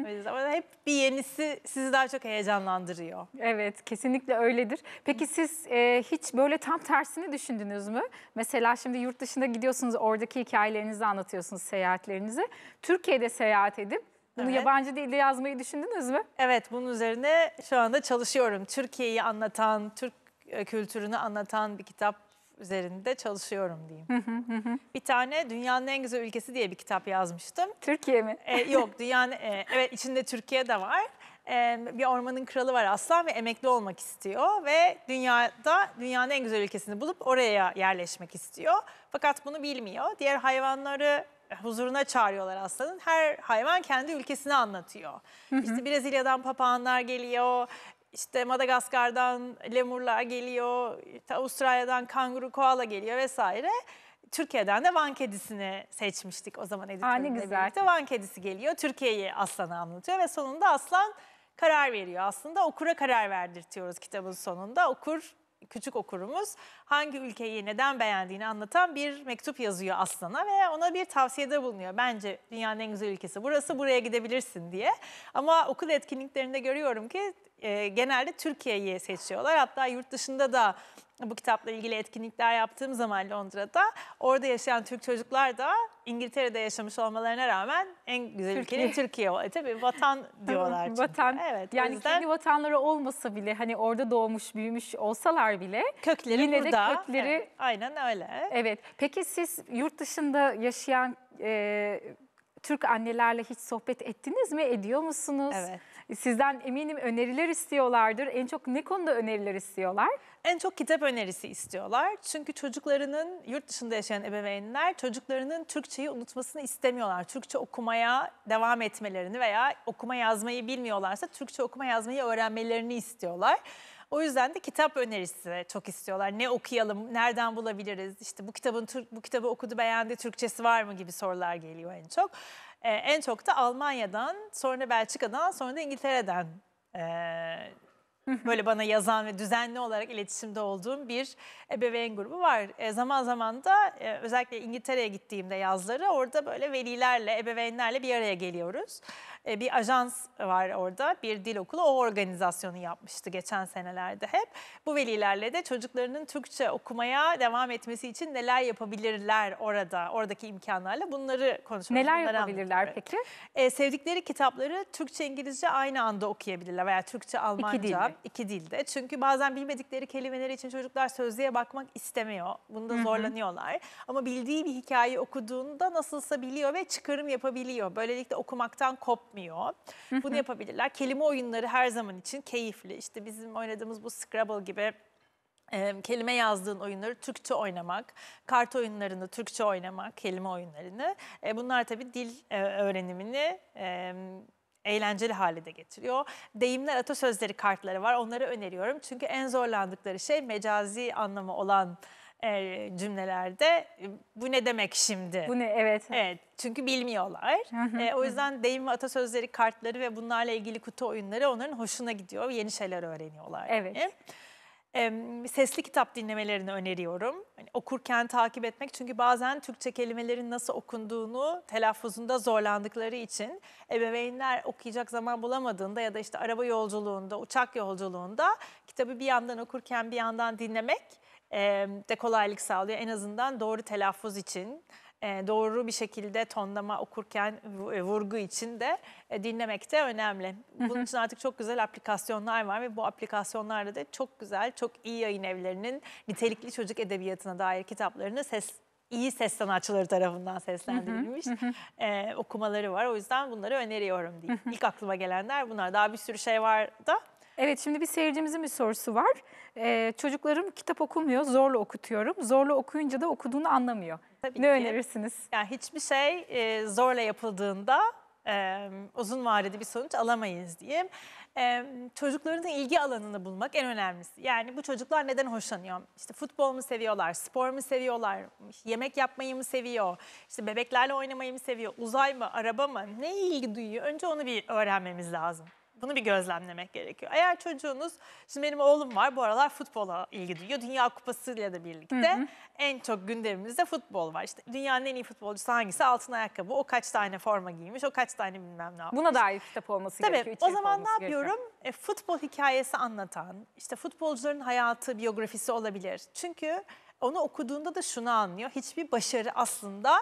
o yüzden hep bir yenisi sizi daha çok heyecanlandırıyor. Evet kesinlikle öyledir. Peki siz e, hiç böyle tam tersini düşündünüz mü? Mesela şimdi yurt dışında gidiyorsunuz oradaki hikayelerinizi anlatıyorsunuz seyahatlerinizi. Türkiye'de seyahat edip bunu evet. yabancı dilde yazmayı düşündünüz mü? Evet, bunun üzerine şu anda çalışıyorum. Türkiye'yi anlatan, Türk e, kültürünü anlatan bir kitap üzerinde çalışıyorum diyeyim. bir tane Dünyanın En Güzel Ülkesi diye bir kitap yazmıştım. Türkiye mi? E, yok, dünyanın e, evet içinde Türkiye de var. E, bir ormanın kralı var aslan ve emekli olmak istiyor ve dünyada dünyanın en güzel ülkesini bulup oraya yerleşmek istiyor. Fakat bunu bilmiyor. Diğer hayvanları huzuruna çağırıyorlar aslanın. Her hayvan kendi ülkesini anlatıyor. Hı İşte Brezilya'dan papağanlar geliyor, işte Madagaskar'dan lemurlar geliyor, Avustralya'dan kanguru koala geliyor vesaire. Türkiye'den de Van kedisini seçmiştik o zaman editörümle güzel. birlikte. Van kedisi geliyor, Türkiye'yi Aslan'a anlatıyor ve sonunda Aslan karar veriyor. Aslında okura karar verdirtiyoruz kitabın sonunda. Okur küçük okurumuz hangi ülkeyi neden beğendiğini anlatan bir mektup yazıyor Aslan'a ve ona bir tavsiyede bulunuyor. Bence dünyanın en güzel ülkesi burası buraya gidebilirsin diye. Ama okul etkinliklerinde görüyorum ki e, genelde Türkiye'yi seçiyorlar. Hatta yurt dışında da bu kitapla ilgili etkinlikler yaptığım zaman Londra'da orada yaşayan Türk çocuklar da İngiltere'de yaşamış olmalarına rağmen en güzel Türkiye. ülkenin Türkiye. E, tabii vatan diyorlar. Çünkü. vatan. Evet. Yani yüzden... kendi vatanları olmasa bile hani orada doğmuş büyümüş olsalar bile kökleri yine burada. de kökleri. Evet, aynen öyle. Evet. Peki siz yurt dışında yaşayan e, Türk annelerle hiç sohbet ettiniz mi? Ediyor musunuz? Evet. Sizden eminim öneriler istiyorlardır. En çok ne konuda öneriler istiyorlar? En çok kitap önerisi istiyorlar. Çünkü çocuklarının, yurt dışında yaşayan ebeveynler çocuklarının Türkçeyi unutmasını istemiyorlar. Türkçe okumaya devam etmelerini veya okuma yazmayı bilmiyorlarsa Türkçe okuma yazmayı öğrenmelerini istiyorlar. O yüzden de kitap önerisi çok istiyorlar. Ne okuyalım, nereden bulabiliriz? İşte bu kitabın bu kitabı okudu beğendi, Türkçesi var mı gibi sorular geliyor en çok. E, en çok da Almanya'dan, sonra Belçika'dan, sonra da İngiltere'den e, böyle bana yazan ve düzenli olarak iletişimde olduğum bir ebeveyn grubu var. E, zaman zaman da e, özellikle İngiltere'ye gittiğimde yazları orada böyle velilerle, ebeveynlerle bir araya geliyoruz. E, bir ajans var orada, bir dil okulu. O organizasyonu yapmıştı geçen senelerde hep. Bu velilerle de çocuklarının Türkçe okumaya devam etmesi için neler yapabilirler orada, oradaki imkanlarla bunları konuşuyoruz. Neler bunları yapabilirler peki? E, sevdikleri kitapları Türkçe, İngilizce aynı anda okuyabilirler veya Türkçe, Almanca iki, dil iki dilde. Çünkü bazen bilmedikleri kelimeler için çocuklar sözlüğe bakmak istemiyor. Bunda Hı-hı. zorlanıyorlar. Ama bildiği bir hikayeyi okuduğunda nasılsa biliyor ve çıkarım yapabiliyor. Böylelikle okumaktan kop yapmıyor. Bunu yapabilirler. Kelime oyunları her zaman için keyifli. İşte bizim oynadığımız bu Scrabble gibi e, kelime yazdığın oyunları Türkçe oynamak, kart oyunlarını Türkçe oynamak, kelime oyunlarını. E, bunlar tabii dil e, öğrenimini e, eğlenceli hale de getiriyor. Deyimler, atasözleri kartları var. Onları öneriyorum. Çünkü en zorlandıkları şey mecazi anlamı olan cümlelerde e, bu ne demek şimdi? Bu ne evet. Evet çünkü bilmiyorlar. e, o yüzden deyim ve atasözleri kartları ve bunlarla ilgili kutu oyunları onların hoşuna gidiyor. Yeni şeyler öğreniyorlar. Evet. E, sesli kitap dinlemelerini öneriyorum. Yani okurken takip etmek çünkü bazen Türkçe kelimelerin nasıl okunduğunu telaffuzunda zorlandıkları için ebeveynler okuyacak zaman bulamadığında ya da işte araba yolculuğunda, uçak yolculuğunda kitabı bir yandan okurken bir yandan dinlemek de kolaylık sağlıyor. En azından doğru telaffuz için doğru bir şekilde tonlama okurken e, vurgu için de e, dinlemek de önemli. Bunun için artık çok güzel aplikasyonlar var ve bu aplikasyonlarda da çok güzel, çok iyi yayın evlerinin nitelikli çocuk edebiyatına dair kitaplarını ses iyi ses sanatçıları tarafından seslendirilmiş e, okumaları var. O yüzden bunları öneriyorum diyeyim. İlk aklıma gelenler bunlar. Daha bir sürü şey var da Evet şimdi bir seyircimizin bir sorusu var. Ee, çocuklarım kitap okumuyor, zorla okutuyorum. Zorla okuyunca da okuduğunu anlamıyor. Tabii ne ki. önerirsiniz? Yani hiçbir şey e, zorla yapıldığında e, uzun vadeli bir sonuç alamayız diyeyim. E, çocukların da ilgi alanını bulmak en önemlisi. Yani bu çocuklar neden hoşlanıyor? İşte futbol mu seviyorlar, spor mu seviyorlar, yemek yapmayı mı seviyor, işte bebeklerle oynamayı mı seviyor, uzay mı, araba mı, ne ilgi duyuyor? Önce onu bir öğrenmemiz lazım. Bunu bir gözlemlemek gerekiyor. Eğer çocuğunuz, şimdi benim oğlum var bu aralar futbola ilgi duyuyor. Dünya Kupası ile de birlikte hı hı. en çok gündemimizde futbol var. İşte dünyanın en iyi futbolcusu hangisi? Altın ayakkabı. O kaç tane forma giymiş, o kaç tane bilmem ne yapmış. Buna dair kitap olması Tabii, gerekiyor. Tabii o zaman ne yapıyorum? E, futbol hikayesi anlatan, işte futbolcuların hayatı, biyografisi olabilir. Çünkü onu okuduğunda da şunu anlıyor. Hiçbir başarı aslında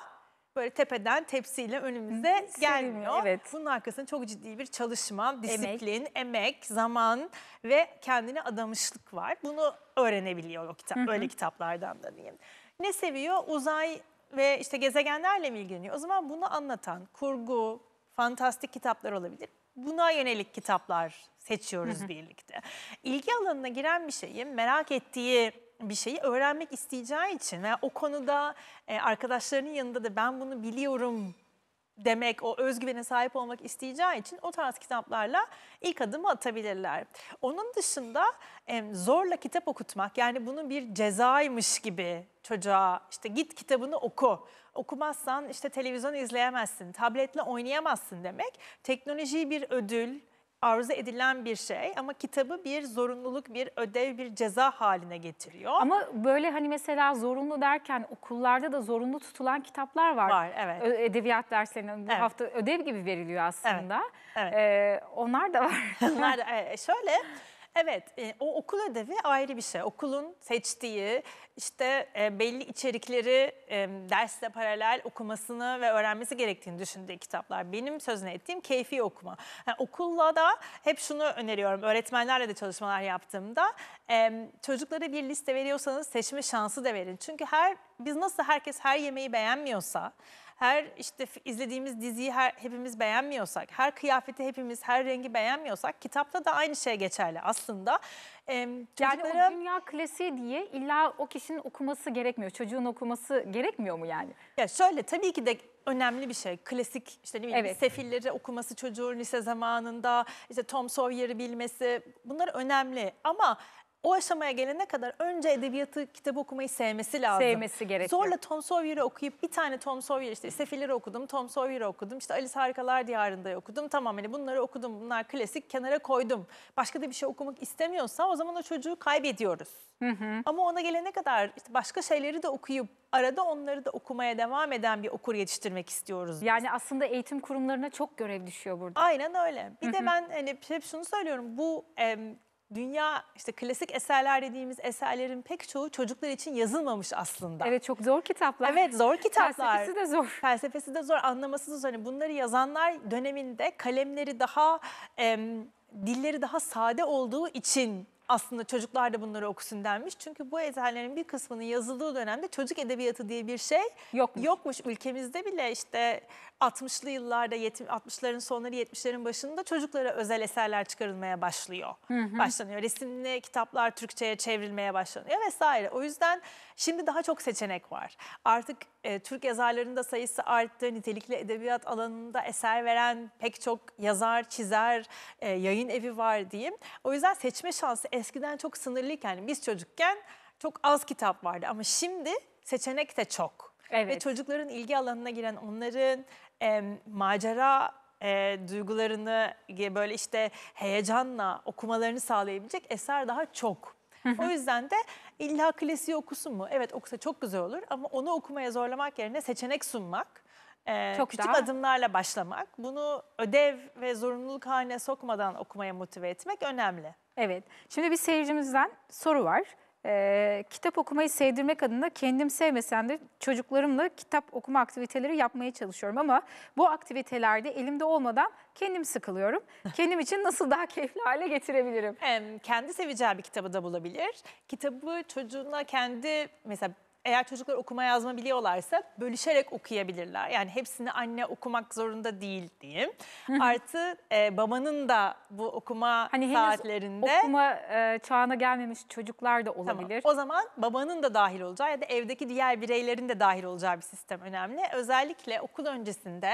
böyle tepeden tepsiyle önümüze Hı, gelmiyor. Evet. Bunun arkasında çok ciddi bir çalışma, disiplin, emek, emek zaman ve kendine adamışlık var. Bunu öğrenebiliyor o kitap, Hı böyle kitaplardan da diyeyim. Ne seviyor? Uzay ve işte gezegenlerle mi ilgileniyor? O zaman bunu anlatan kurgu, fantastik kitaplar olabilir. Buna yönelik kitaplar seçiyoruz birlikte. İlgi alanına giren bir şeyi, merak ettiği bir şeyi öğrenmek isteyeceği için veya o konuda e, arkadaşlarının yanında da ben bunu biliyorum demek, o özgüvene sahip olmak isteyeceği için o tarz kitaplarla ilk adımı atabilirler. Onun dışında zorla kitap okutmak yani bunun bir cezaymış gibi çocuğa işte git kitabını oku. Okumazsan işte televizyon izleyemezsin, tabletle oynayamazsın demek. Teknolojiyi bir ödül, arzu edilen bir şey ama kitabı bir zorunluluk, bir ödev, bir ceza haline getiriyor. Ama böyle hani mesela zorunlu derken okullarda da zorunlu tutulan kitaplar var. Var evet. Ö edebiyat derslerinin bu evet. hafta ödev gibi veriliyor aslında. Evet. evet. Ee, onlar da var. onlar da, evet. şöyle Evet, e, o okul ödevi ayrı bir şey. Okulun seçtiği, işte e, belli içerikleri e, dersle paralel okumasını ve öğrenmesi gerektiğini düşündüğü kitaplar. Benim sözüne ettiğim keyfi okuma. Yani okulla da hep şunu öneriyorum, öğretmenlerle de çalışmalar yaptığımda. çocuklara bir liste veriyorsanız seçme şansı da verin. Çünkü her biz nasıl herkes her yemeği beğenmiyorsa, her işte izlediğimiz diziyi her, hepimiz beğenmiyorsak, her kıyafeti hepimiz, her rengi beğenmiyorsak kitapta da aynı şey geçerli aslında. Ee, çocuklara... Yani o dünya klasiği diye illa o kişinin okuması gerekmiyor. Çocuğun okuması gerekmiyor mu yani? Ya şöyle tabii ki de önemli bir şey. Klasik işte ne bileyim evet. sefilleri okuması çocuğun lise zamanında, işte Tom Sawyer'ı bilmesi bunlar önemli. Ama o aşamaya gelene kadar önce edebiyatı, kitap okumayı sevmesi lazım. Sevmesi gerekiyor. Zorla Tom Sawyer'ı okuyup bir tane Tom Sawyer işte Sefilleri okudum, Tom Sawyer'ı okudum, işte Alice Harikalar Diyarı'nda okudum. Tamam hani bunları okudum, bunlar klasik kenara koydum. Başka da bir şey okumak istemiyorsa o zaman o çocuğu kaybediyoruz. Hı hı. Ama ona gelene kadar işte başka şeyleri de okuyup arada onları da okumaya devam eden bir okur yetiştirmek istiyoruz. Yani aslında eğitim kurumlarına çok görev düşüyor burada. Aynen öyle. Bir hı hı. de ben hani hep şunu söylüyorum bu em, dünya işte klasik eserler dediğimiz eserlerin pek çoğu çocuklar için yazılmamış aslında. Evet çok zor kitaplar. Evet zor kitaplar. Felsefesi de zor. Felsefesi de zor, anlaması da zor. Yani bunları yazanlar döneminde kalemleri daha, e, dilleri daha sade olduğu için aslında çocuklar da bunları okusun denmiş. Çünkü bu eserlerin bir kısmının yazıldığı dönemde çocuk edebiyatı diye bir şey yokmuş. yokmuş. Ülkemizde bile işte 60'lı yıllarda, 60'ların sonları 70'lerin başında çocuklara özel eserler çıkarılmaya başlıyor. Hı hı. Başlanıyor. Resimli kitaplar Türkçe'ye çevrilmeye başlanıyor vesaire. O yüzden şimdi daha çok seçenek var. Artık e, Türk yazarlarının da sayısı arttı. Nitelikli edebiyat alanında eser veren pek çok yazar, çizer, e, yayın evi var diyeyim. O yüzden seçme şansı eskiden çok sınırlıyken, biz çocukken çok az kitap vardı ama şimdi seçenek de çok. Evet. Ve çocukların ilgi alanına giren, onların e, macera e, duygularını böyle işte heyecanla okumalarını sağlayabilecek eser daha çok. O yüzden de illa klasiği okusun mu? Evet okusa çok güzel olur ama onu okumaya zorlamak yerine seçenek sunmak. E, çok küçük daha... adımlarla başlamak, bunu ödev ve zorunluluk haline sokmadan okumaya motive etmek önemli. Evet, şimdi bir seyircimizden soru var e, kitap okumayı sevdirmek adına kendim sevmesem de çocuklarımla kitap okuma aktiviteleri yapmaya çalışıyorum. Ama bu aktivitelerde elimde olmadan kendim sıkılıyorum. Kendim için nasıl daha keyifli hale getirebilirim? Hem kendi seveceği bir kitabı da bulabilir. Kitabı çocuğuna kendi mesela eğer çocuklar okuma yazma biliyorlarsa bölüşerek okuyabilirler. Yani hepsini anne okumak zorunda değil diyeyim. Artı e, babanın da bu okuma hani henüz saatlerinde... okuma e, çağına gelmemiş çocuklar da olabilir. Tamam. O zaman babanın da dahil olacağı ya da evdeki diğer bireylerin de dahil olacağı bir sistem önemli. Özellikle okul öncesinde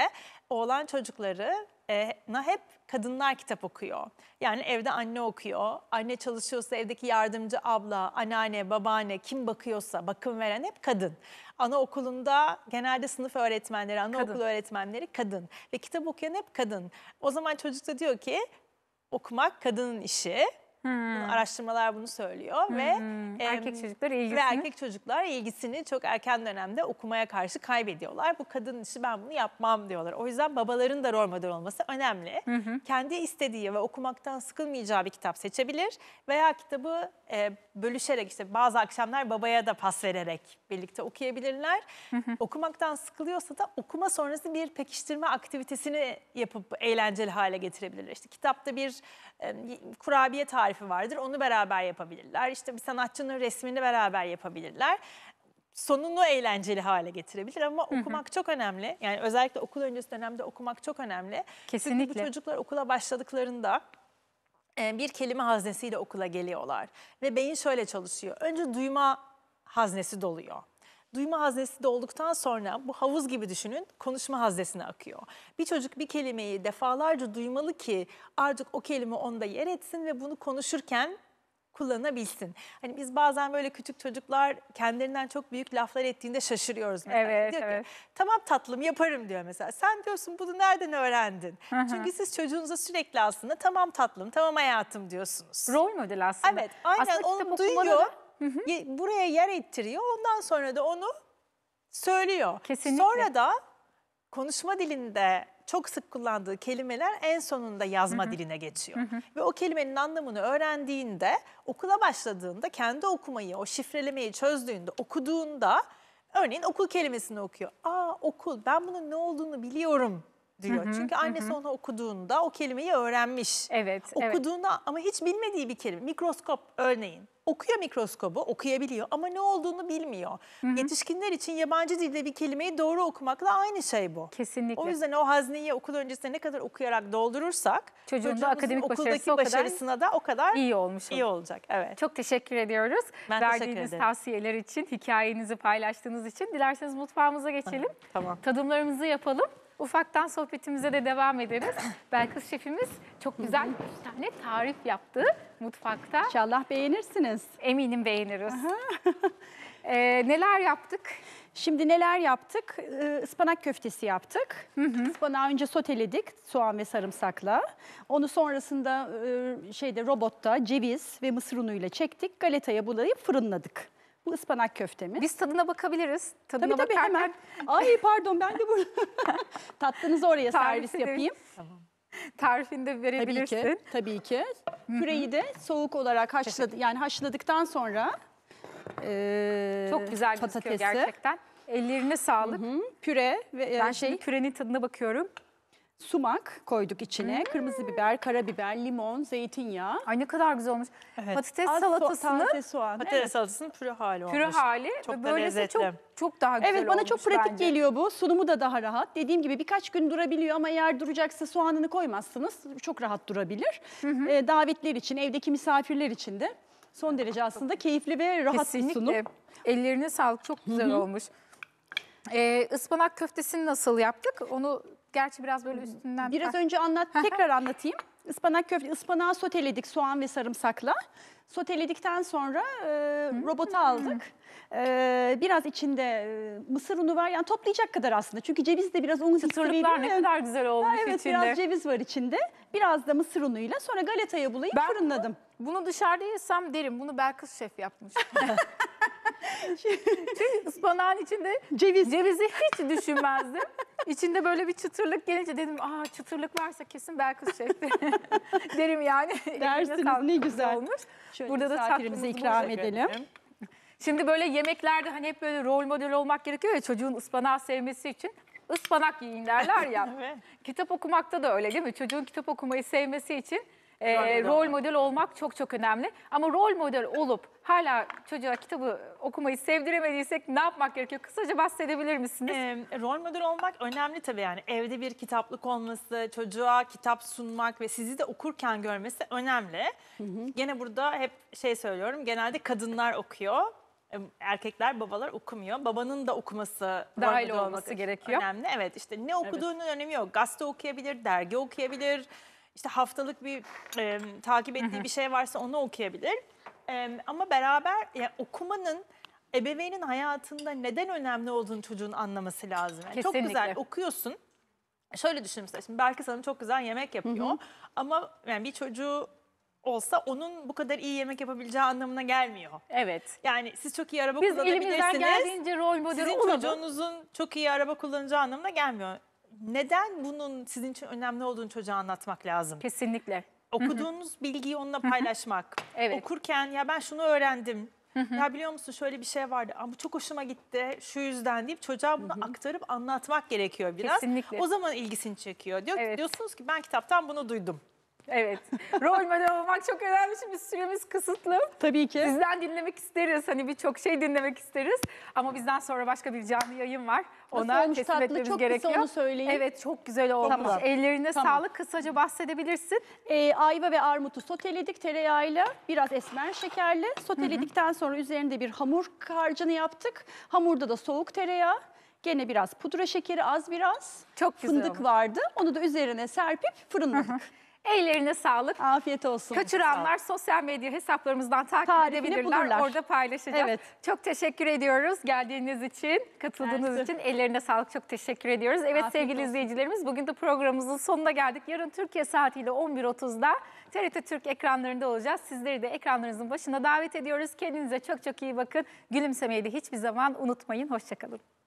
oğlan çocukları Eh, na hep kadınlar kitap okuyor. Yani evde anne okuyor. Anne çalışıyorsa evdeki yardımcı abla, anneanne, babaanne kim bakıyorsa bakım veren hep kadın. Anaokulunda genelde sınıf öğretmenleri, anaokul kadın. öğretmenleri kadın. Ve kitap okuyan hep kadın. O zaman çocuk da diyor ki okumak kadının işi Hmm. Araştırmalar bunu söylüyor hmm. ve e, erkek çocuklar ilgisini ve erkek çocuklar ilgisini çok erken dönemde okumaya karşı kaybediyorlar. Bu kadın işi ben bunu yapmam diyorlar. O yüzden babaların da rol model olması önemli. Hmm. Kendi istediği ve okumaktan sıkılmayacağı bir kitap seçebilir veya kitabı e, bölüşerek işte bazı akşamlar babaya da pas vererek birlikte okuyabilirler. Hı Okumaktan sıkılıyorsa da okuma sonrası bir pekiştirme aktivitesini yapıp eğlenceli hale getirebilirler. İşte kitapta bir e, kurabiye tarifi tarifi vardır. Onu beraber yapabilirler. İşte bir sanatçının resmini beraber yapabilirler. Sonunu eğlenceli hale getirebilir ama okumak çok önemli. Yani özellikle okul öncesi dönemde okumak çok önemli. Kesinlikle. Çünkü bu çocuklar okula başladıklarında e, bir kelime haznesiyle okula geliyorlar. Ve beyin şöyle çalışıyor. Önce duyma haznesi doluyor. Duyma haznesi de olduktan sonra bu havuz gibi düşünün konuşma haznesine akıyor. Bir çocuk bir kelimeyi defalarca duymalı ki artık o kelime onda yer etsin ve bunu konuşurken kullanabilsin. Hani biz bazen böyle küçük çocuklar kendilerinden çok büyük laflar ettiğinde şaşırıyoruz mesela. Evet, diyor evet. Ki, tamam tatlım yaparım diyor mesela. Sen diyorsun bunu nereden öğrendin? Çünkü siz çocuğunuza sürekli aslında tamam tatlım, tamam hayatım diyorsunuz. Rol model aslında. Evet, aynen aslında onu duyuyor. Da... Hı hı. Buraya yer ettiriyor. Ondan sonra da onu söylüyor. Kesinlikle. Sonra da konuşma dilinde çok sık kullandığı kelimeler en sonunda yazma hı hı. diline geçiyor. Hı hı. Ve o kelimenin anlamını öğrendiğinde, okula başladığında, kendi okumayı, o şifrelemeyi çözdüğünde, okuduğunda örneğin okul kelimesini okuyor. Aa okul ben bunun ne olduğunu biliyorum diyor. Hı hı, Çünkü annesi hı. ona okuduğunda o kelimeyi öğrenmiş. Evet. Okuduğunda evet. ama hiç bilmediği bir kelime. Mikroskop örneğin. Okuyor mikroskobu, okuyabiliyor ama ne olduğunu bilmiyor. Hı hı. Yetişkinler için yabancı dilde bir kelimeyi doğru okumakla aynı şey bu. Kesinlikle. O yüzden o hazneyi okul öncesinde ne kadar okuyarak doldurursak çocuğun da akademik okuldaki başarısı başarısına da o kadar iyi olmuş olur. iyi olacak. Evet. Çok teşekkür ediyoruz. Ben Verdiğiniz teşekkür tavsiyeler için, hikayenizi paylaştığınız için. Dilerseniz mutfağımıza geçelim. Hı, tamam. Tadımlarımızı yapalım. Ufaktan sohbetimize de devam ederiz. Belkıs şefimiz çok güzel bir tane tarif yaptı mutfakta. İnşallah beğenirsiniz. Eminim beğeniriz. Ee, neler yaptık? Şimdi neler yaptık? Ee, ıspanak köftesi yaptık. Hı Ispanağı önce soteledik soğan ve sarımsakla. Onu sonrasında e, şeyde robotta ceviz ve mısır unuyla çektik. Galetaya bulayıp fırınladık. Bu ıspanak köftemiz. Biz tadına bakabiliriz. Tadına tabii tabii bakarken... hemen. Ay pardon ben de burada. Tatlınızı oraya servis yapayım. Tamam. Tarifini de verebilirsin. Tabii ki. Tabii ki. Püreyi de soğuk olarak haşladı, yani haşladıktan sonra e, Çok güzel patatesi. gerçekten. Ellerine sağlık. Hı hı. Püre. Ve, e, ben şey, pürenin tadına bakıyorum. Sumak koyduk içine. Hmm. Kırmızı biber, karabiber, limon, zeytinyağı. Ay ne kadar güzel olmuş. Evet. Patates az salatasını taze soğan. Patates Evet, salatasının püre hali olmuş. püre hali Çok da lezzetli. çok çok daha güzel evet bana çok pratik bence. geliyor bu. Sunumu da daha rahat. Dediğim gibi birkaç gün durabiliyor ama eğer duracaksa soğanını koymazsınız. Çok rahat durabilir. Ee, davetler için, evdeki misafirler için de son derece aslında keyifli ve rahat bir sunum. Ellerine sağlık çok güzel olmuş. Ee, ıspanak köftesini nasıl yaptık? Onu Gerçi biraz böyle üstünden... Biraz önce anlat, tekrar anlatayım. Ispanak köfte, ıspanağı soteledik soğan ve sarımsakla. Soteledikten sonra e, robota aldık. E, biraz içinde e, mısır unu var. Yani toplayacak kadar aslında. Çünkü ceviz de biraz un Çıtırlıklar ne kadar güzel olmuş Evet içinde. biraz ceviz var içinde. Biraz da mısır unuyla. Sonra galetaya bulayıp Ben- fırınladım. Bunu dışarıda yesem derim. Bunu Belkıs Şef yapmış. Çünkü şey, ıspanağın içinde Ceviz. cevizi hiç düşünmezdim. İçinde böyle bir çıtırlık gelince dedim aa çıtırlık varsa kesin Belkıs çekti. Derim yani. Dersiniz ne güzel. Olmuş. Şöyle Burada da tatlımızı ikram edelim. Şimdi böyle yemeklerde hani hep böyle rol model olmak gerekiyor ya çocuğun ıspanağı sevmesi için. ıspanak yiyin derler ya. evet. Kitap okumakta da öyle değil mi? Çocuğun kitap okumayı sevmesi için e, rol model olmak çok çok önemli. Ama rol model olup hala çocuğa kitabı okumayı sevdiremediysek ne yapmak gerekiyor? Kısaca bahsedebilir misiniz? Ee, rol model olmak önemli tabii yani. Evde bir kitaplık olması, çocuğa kitap sunmak ve sizi de okurken görmesi önemli. Hı hı. Gene burada hep şey söylüyorum, genelde kadınlar okuyor erkekler babalar okumuyor. Babanın da okuması dahil olması gerekiyor. Önemli. Evet işte ne okuduğunun evet. önemi yok. Gazete okuyabilir, dergi okuyabilir, işte haftalık bir e, takip ettiği bir şey varsa onu okuyabilir. E, ama beraber yani okumanın ebeveynin hayatında neden önemli olduğunu çocuğun anlaması lazım. Yani çok güzel okuyorsun. Şöyle düşün mesela şimdi Belkıs Hanım çok güzel yemek yapıyor. Hı hı. Ama yani bir çocuğu olsa onun bu kadar iyi yemek yapabileceği anlamına gelmiyor. Evet. Yani siz çok iyi araba Biz kullanabilirsiniz. Biz elimizden geldiğince rol modeli Sizin olalım. çocuğunuzun çok iyi araba kullanacağı anlamına gelmiyor neden bunun sizin için önemli olduğunu çocuğa anlatmak lazım. Kesinlikle. Okuduğunuz bilgiyi onunla paylaşmak. Evet. Okurken ya ben şunu öğrendim. ya biliyor musun şöyle bir şey vardı ama çok hoşuma gitti şu yüzden deyip çocuğa bunu aktarıp anlatmak gerekiyor biraz. Kesinlikle. O zaman ilgisini çekiyor. Diyor, Evet. Diyorsunuz ki ben kitaptan bunu duydum. Evet. Rol model olmak çok önemli. Şimdi süremiz kısıtlı. Tabii ki. Bizden dinlemek isteriz. Hani birçok şey dinlemek isteriz. Ama bizden sonra başka bir canlı yayın var. Ona Nasıl olmuş teslim tatlı? etmemiz Çok kısa gerekiyor. onu söyleyin. Evet çok güzel olmuş. Tamam. Ellerine Tamam. sağlık. Kısaca bahsedebilirsin. Ee, ayva ve armutu soteledik tereyağıyla, biraz esmer şekerli. Soteledikten sonra üzerinde bir hamur harcını yaptık. Hamurda da soğuk tereyağı, gene biraz pudra şekeri az biraz. Çok güzel Fındık olmuş. vardı. Onu da üzerine serpip fırınladık. Ellerine sağlık. Afiyet olsun. Kaçıranlar sosyal medya hesaplarımızdan takip Tarifini edebilirler. bulurlar. Orada paylaşacağız. Evet. Çok teşekkür ediyoruz geldiğiniz için, katıldığınız Mersi. için. Ellerine sağlık. Çok teşekkür ediyoruz. Evet Afiyet sevgili olsun. izleyicilerimiz bugün de programımızın sonuna geldik. Yarın Türkiye saatiyle 11.30'da TRT Türk ekranlarında olacağız. Sizleri de ekranlarınızın başına davet ediyoruz. Kendinize çok çok iyi bakın. Gülümsemeyi de hiçbir zaman unutmayın. Hoşçakalın.